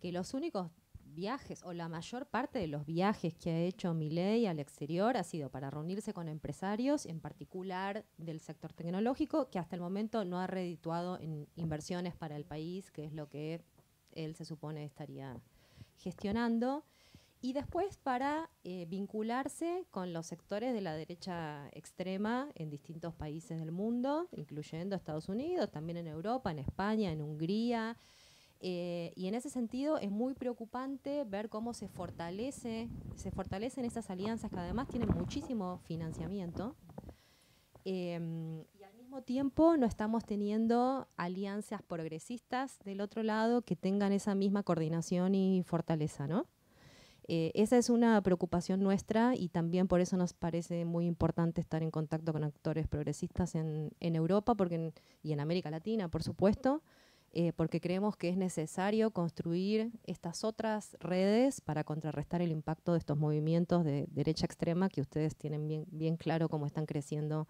que los únicos viajes o la mayor parte de los viajes que ha hecho Milei al exterior ha sido para reunirse con empresarios, en particular del sector tecnológico, que hasta el momento no ha redituado en inversiones para el país, que es lo que él se supone estaría gestionando. Y después para eh, vincularse con los sectores de la derecha extrema en distintos países del mundo, incluyendo Estados Unidos, también en Europa, en España, en Hungría, eh, y en ese sentido es muy preocupante ver cómo se fortalece, se fortalecen esas alianzas que además tienen muchísimo financiamiento. Em, y al mismo tiempo no estamos teniendo alianzas progresistas del otro lado que tengan esa misma coordinación y fortaleza, ¿no? Eh, esa es una preocupación nuestra y también por eso nos parece muy importante estar en contacto con actores progresistas en, en Europa porque y en América Latina, por supuesto, eh, porque creemos que es necesario construir estas otras redes para contrarrestar el impacto de estos movimientos de derecha extrema que ustedes tienen bien, claro cómo están creciendo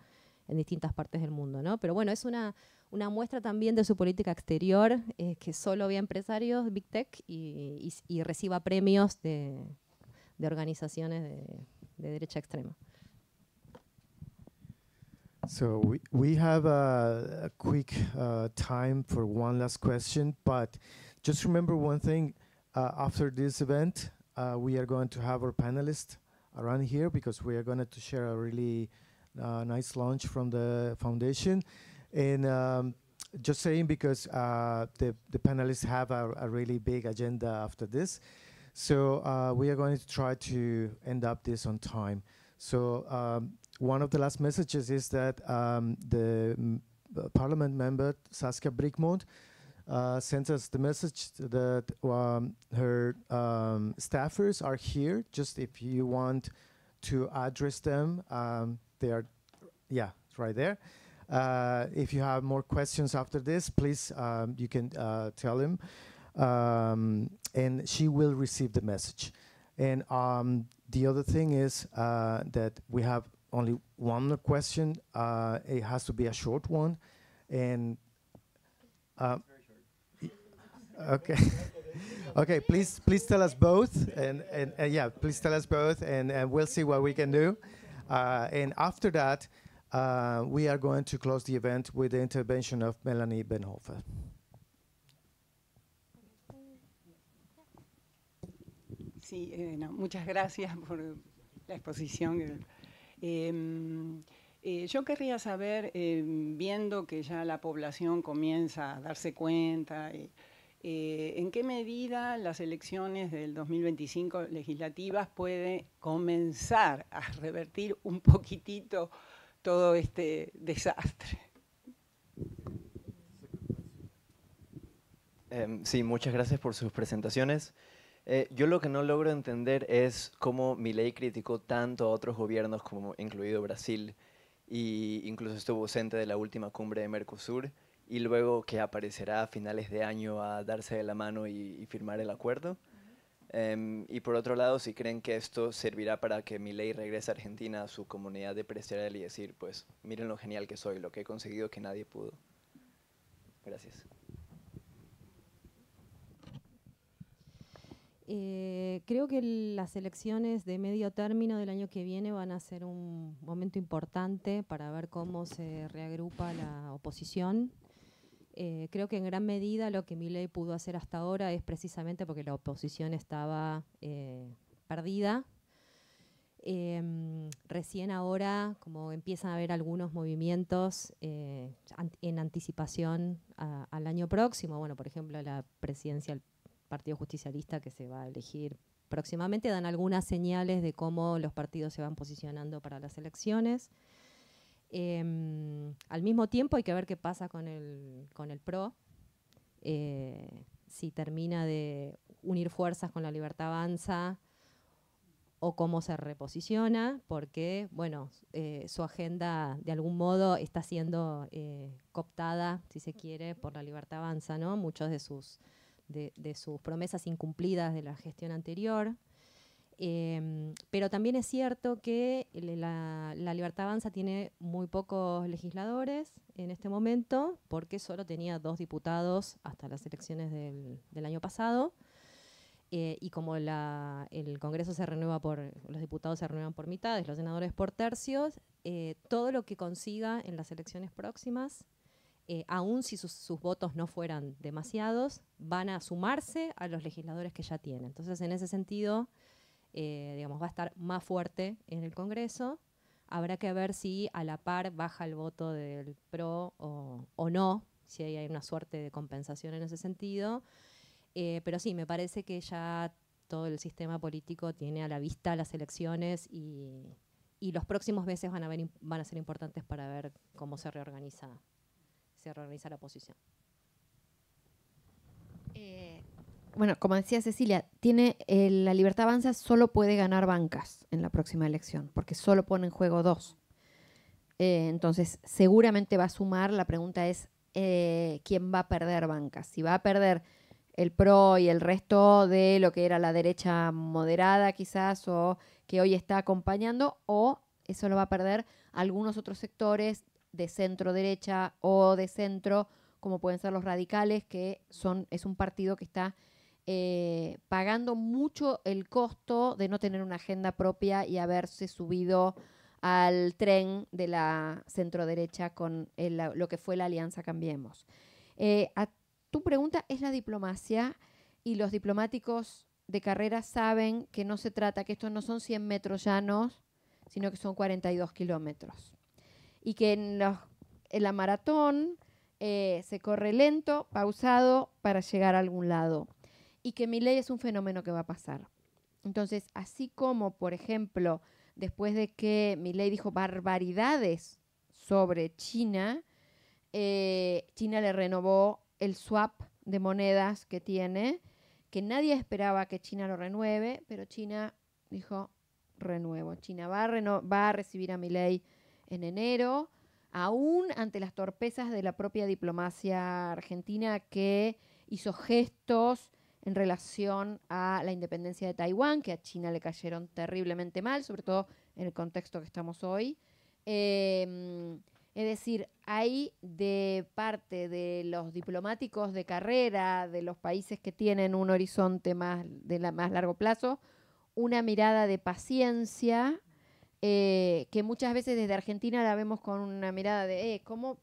en distintas partes del mundo. Pero bueno, es una, muestra también de su política exterior, eh, que solo vea empresarios, Big Tech, y, reciba premios de, organizaciones de derecha extrema. So we, we have a, a quick uh, time for one last question, but just remember one thing. Uh, after this event, uh, we are going to have our panelists around here because we are going to share a really uh, nice lunch from the foundation. And um, just saying because uh, the, the panelists have a, a, really big agenda after this. So uh, we are going to try to end up this on time. So um, one of the last messages is that um, the uh, parliament member Saskia Brickmont uh, sent us the message that um, her um, staffers are here. Just if you want to address them, um, they are, yeah, right there. Uh, if you have more questions after this, please um, you can uh, tell him, um, and she will receive the message. And the other thing is uh, that we have only one question. Uh, it has to be a short one, and uh, okay. okay, please please tell us both, and, and, and, yeah, please tell us both, and, and we'll see what we can do. Uh, and after that, uh, we are going to close the event with the intervention of Melanie Benhofer. Sí, eh, no, muchas gracias por la exposición. Em, eh, yo querría saber, em, viendo que ya la población comienza a darse cuenta, eh, eh, ¿en qué medida las elecciones del 2025 legislativas pueden comenzar a revertir un poquitito todo este desastre? Em, sí, muchas gracias por sus presentaciones. Eh, yo lo que no logro entender es cómo ley criticó tanto a otros gobiernos, como incluido Brasil, e incluso estuvo ausente de la última cumbre de Mercosur, y luego que aparecerá a finales de año a darse de la mano y, firmar el acuerdo. Em, y por otro lado, si creen que esto servirá para que mi ley regrese a Argentina a su comunidad de empresarial y decir, pues miren lo genial que soy, lo que he conseguido que nadie pudo. Gracias. Eh, creo que las elecciones de medio término del año que viene van a ser un momento importante para ver cómo se reagrupa la oposición. Eh, creo que en gran medida lo que Milei pudo hacer hasta ahora es precisamente porque la oposición estaba eh, perdida. Em, recién ahora, como empiezan a haber algunos movimientos en anticipación al año próximo, bueno, por ejemplo, la presidencia partido justicialista que se va a elegir próximamente, dan algunas señales de cómo los partidos se van posicionando para las elecciones. Em, al mismo tiempo hay que ver qué pasa con el, con el PRO, eh, si termina de unir fuerzas con la libertad avanza o cómo se reposiciona, porque bueno, eh, su agenda de algún modo está siendo eh, cooptada, si se quiere, por la libertad avanza, ¿no? Muchos de sus de, sus promesas incumplidas de la gestión anterior. Em, pero también es cierto que la, Libertad Avanza tiene muy pocos legisladores en este momento, porque solo tenía dos diputados hasta las elecciones del, año pasado. Eh, y como el Congreso se renueva por, los diputados se renuevan por mitades, los senadores por tercios, eh, todo lo que consiga en las elecciones próximas aún eh, aun si sus, votos no fueran demasiados, van a sumarse a los legisladores que ya tienen. Entonces, en ese sentido, eh, digamos, va a estar más fuerte en el Congreso. Habrá que ver si a la par baja el voto del PRO o, no, si hay, una suerte de compensación en ese sentido. Eh, pero sí, me parece que ya todo el sistema político tiene a la vista las elecciones y, los próximos meses van a ser importantes para ver cómo se reorganiza se la posición. Eh, bueno, como decía Cecilia, tiene eh, la Libertad Avanza solo puede ganar bancas en la próxima elección, porque solo pone en juego dos. Eh, entonces, seguramente va a sumar. La pregunta es quién va a perder bancas. Si va a perder el PRO y el resto de lo que era la derecha moderada, quizás, o que hoy está acompañando, o eso lo va a perder algunos otros sectores de centro derecha o de centro, como pueden ser los radicales, que son, es un partido que está eh, pagando mucho el costo de no tener una agenda propia y haberse subido al tren de la centro derecha con lo que fue la alianza Cambiemos. Eh, tu pregunta es la diplomacia y los diplomáticos de carrera saben que no se trata, que estos no son 100 metros llanos, sino que son 42 kilómetros y que en, la maratón eh, se corre lento, pausado, para llegar a algún lado. Y que mi ley es un fenómeno que va a pasar. Entonces, así como, por ejemplo, después de que mi ley dijo barbaridades sobre China, eh, China le renovó el swap de monedas que tiene, que nadie esperaba que China lo renueve, pero China dijo, renuevo. China va a, va a recibir a mi ley en enero, aún ante las torpezas de la propia diplomacia argentina que hizo gestos en relación a la independencia de Taiwán, que a China le cayeron terriblemente mal, sobre todo en el contexto que estamos hoy. Em, es decir, hay de parte de los diplomáticos de carrera, de los países que tienen un horizonte de la, más largo plazo, una mirada de paciencia eh, que muchas veces desde Argentina la vemos con una mirada de, eh, ¿cómo?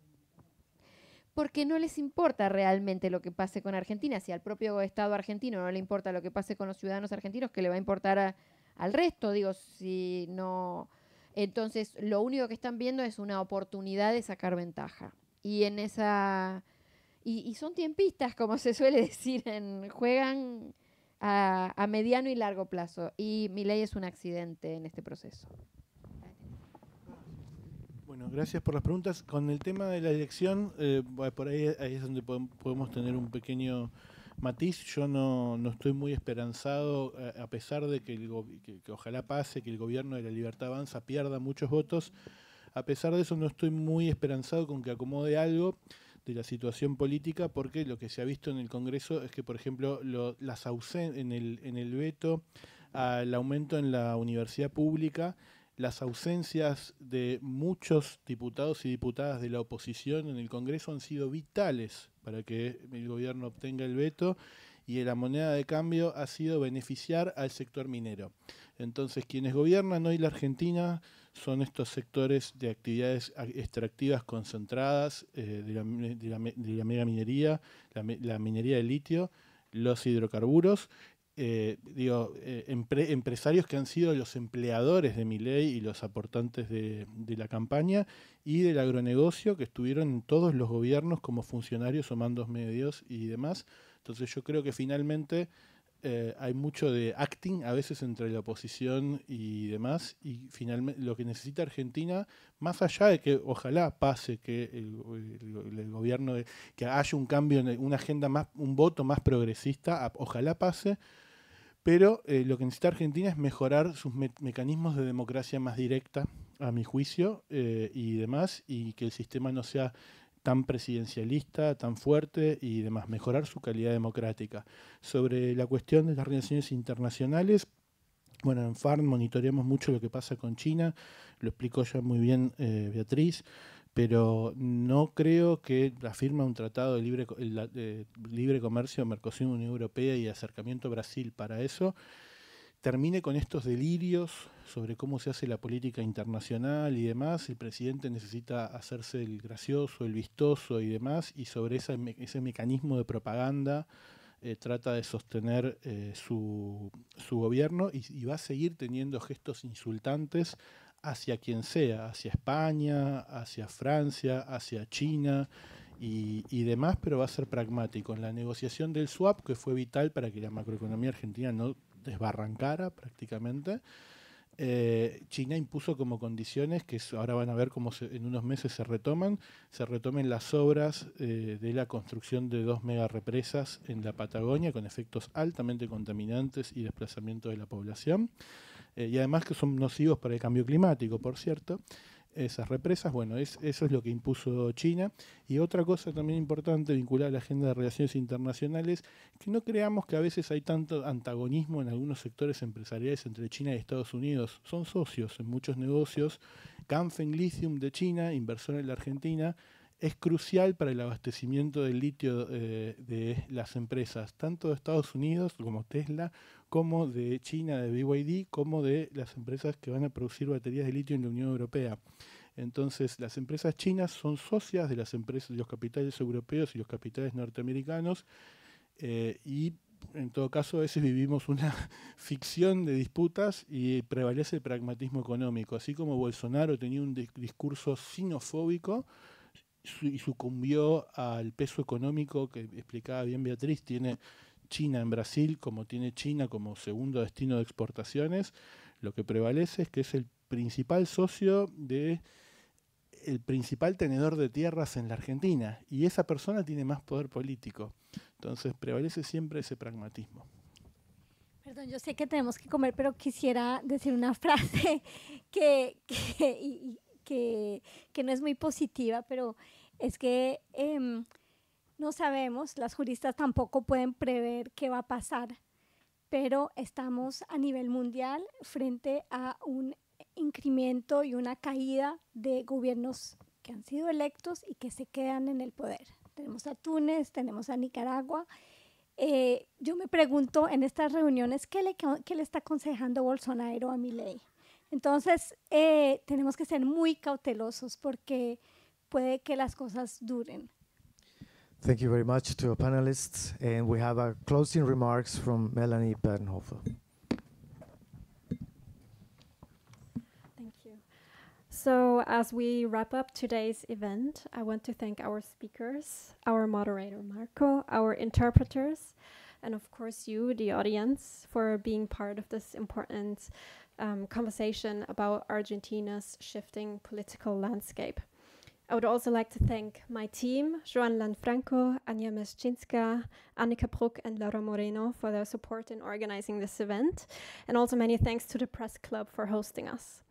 Porque no les importa realmente lo que pase con Argentina. Si al propio Estado argentino no le importa lo que pase con los ciudadanos argentinos, que le va a importar al resto? Digo, si no... Entonces, lo único que están viendo es una oportunidad de sacar ventaja. Y en esa... Y, son tiempistas, como se suele decir, en, juegan a, a mediano y largo plazo. Y mi ley es un accidente en este proceso gracias por las preguntas. Con el tema de la elección, eh, por ahí, es donde podemos tener un pequeño matiz. Yo no, estoy muy esperanzado, eh, a pesar de que, ojalá pase, que el gobierno de la libertad avanza pierda muchos votos. A pesar de eso, no estoy muy esperanzado con que acomode algo de la situación política, porque lo que se ha visto en el Congreso es que, por ejemplo, lo, las en, el, en el veto al aumento en la universidad pública las ausencias de muchos diputados y diputadas de la oposición en el Congreso han sido vitales para que el gobierno obtenga el veto y la moneda de cambio ha sido beneficiar al sector minero. Entonces, quienes gobiernan hoy la Argentina son estos sectores de actividades extractivas concentradas eh, de, la, mega minería, la minería de litio, los hidrocarburos eh, digo, eh, empresarios que han sido los empleadores de mi ley y los aportantes de, la campaña y del agronegocio que estuvieron en todos los gobiernos como funcionarios o mandos medios y demás. Entonces yo creo que finalmente eh, hay mucho de acting a veces entre la oposición y demás y finalmente lo que necesita Argentina, más allá de que ojalá pase que el, el gobierno, que haya un cambio, en una agenda más, un voto más progresista, ojalá pase pero eh, lo que necesita Argentina es mejorar sus mecanismos de democracia más directa, a mi juicio, eh, y demás, y que el sistema no sea tan presidencialista, tan fuerte y demás, mejorar su calidad democrática. Sobre la cuestión de las relaciones internacionales, bueno, en FARN monitoreamos mucho lo que pasa con China, lo explicó ya muy bien eh, Beatriz pero no creo que la firma un tratado de libre, de libre comercio Mercosur-Unión Europea y acercamiento Brasil para eso termine con estos delirios sobre cómo se hace la política internacional y demás. El presidente necesita hacerse el gracioso, el vistoso y demás, y sobre ese, mecanismo de propaganda eh, trata de sostener eh, su, gobierno y va a seguir teniendo gestos insultantes hacia quien sea, hacia España, hacia Francia, hacia China y, demás, pero va a ser pragmático. En la negociación del swap, que fue vital para que la macroeconomía argentina no desbarrancara prácticamente, eh, China impuso como condiciones que ahora van a ver cómo en unos meses se retoman, se retomen las obras eh, de la construcción de dos mega represas en la Patagonia con efectos altamente contaminantes y desplazamiento de la población. Eh, y además que son nocivos para el cambio climático, por cierto, esas represas, bueno, eso es lo que impuso China. Y otra cosa también importante vinculada a la agenda de relaciones internacionales, que no creamos que a veces hay tanto antagonismo en algunos sectores empresariales entre China y Estados Unidos. Son socios en muchos negocios. Canfen Lithium de China, inversor en la Argentina, es crucial para el abastecimiento del litio eh, de las empresas, tanto de Estados Unidos como Tesla, como de China, de BYD, como de las empresas que van a producir baterías de litio en la Unión Europea. Entonces, las empresas chinas son socias de las empresas, de los capitales europeos y los capitales norteamericanos, eh, y en todo caso a veces vivimos una ficción de disputas y prevalece el pragmatismo económico. Así como Bolsonaro tenía un discurso sinofóbico, y sucumbió al peso económico que explicaba bien Beatriz, tiene China en Brasil, como tiene China como segundo destino de exportaciones, lo que prevalece es que es el principal socio de el principal tenedor de tierras en la Argentina y esa persona tiene más poder político. Entonces prevalece siempre ese pragmatismo. Perdón, yo sé que tenemos que comer, pero quisiera decir una frase que, que, no es muy positiva, pero es que em, no sabemos, las juristas tampoco pueden prever qué va a pasar, pero estamos a nivel mundial frente a un incremento y una caída de gobiernos que han sido electos y que se quedan en el poder. Tenemos a Túnez, tenemos a Nicaragua. Eh, yo me pregunto en estas reuniones, ¿qué le, qué le está aconsejando Bolsonaro a mi ley? Entonces, eh, tenemos que ser muy cautelosos porque puede que las cosas duren. Thank you very much to our panelists. And we have our closing remarks from Melanie Bernhofer. Thank you. So as we wrap up today's event, I want to thank our speakers, our moderator Marco, our interpreters, and of course you, the audience, for being part of this important um, conversation about Argentina's shifting political landscape. I would also like to thank my team, Joan Lanfranco, Anja Meschinska, Annika Bruck, and Laura Moreno for their support in organizing this event. And also many thanks to the Press Club for hosting us.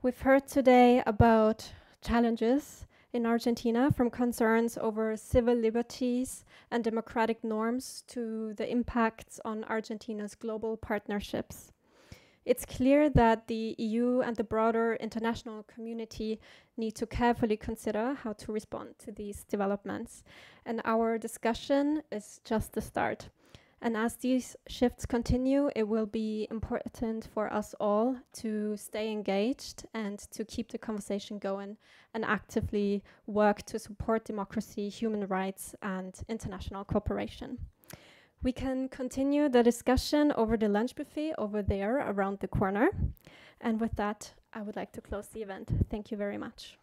We've heard today about challenges in Argentina from concerns over civil liberties and democratic norms to the impacts on Argentina's global partnerships it's clear that the EU and the broader international community need to carefully consider how to respond to these developments. And our discussion is just the start. And as these shifts continue, it will be important for us all to stay engaged and to keep the conversation going and actively work to support democracy, human rights, and international cooperation. We can continue the discussion over the lunch buffet over there around the corner. And with that, I would like to close the event. Thank you very much.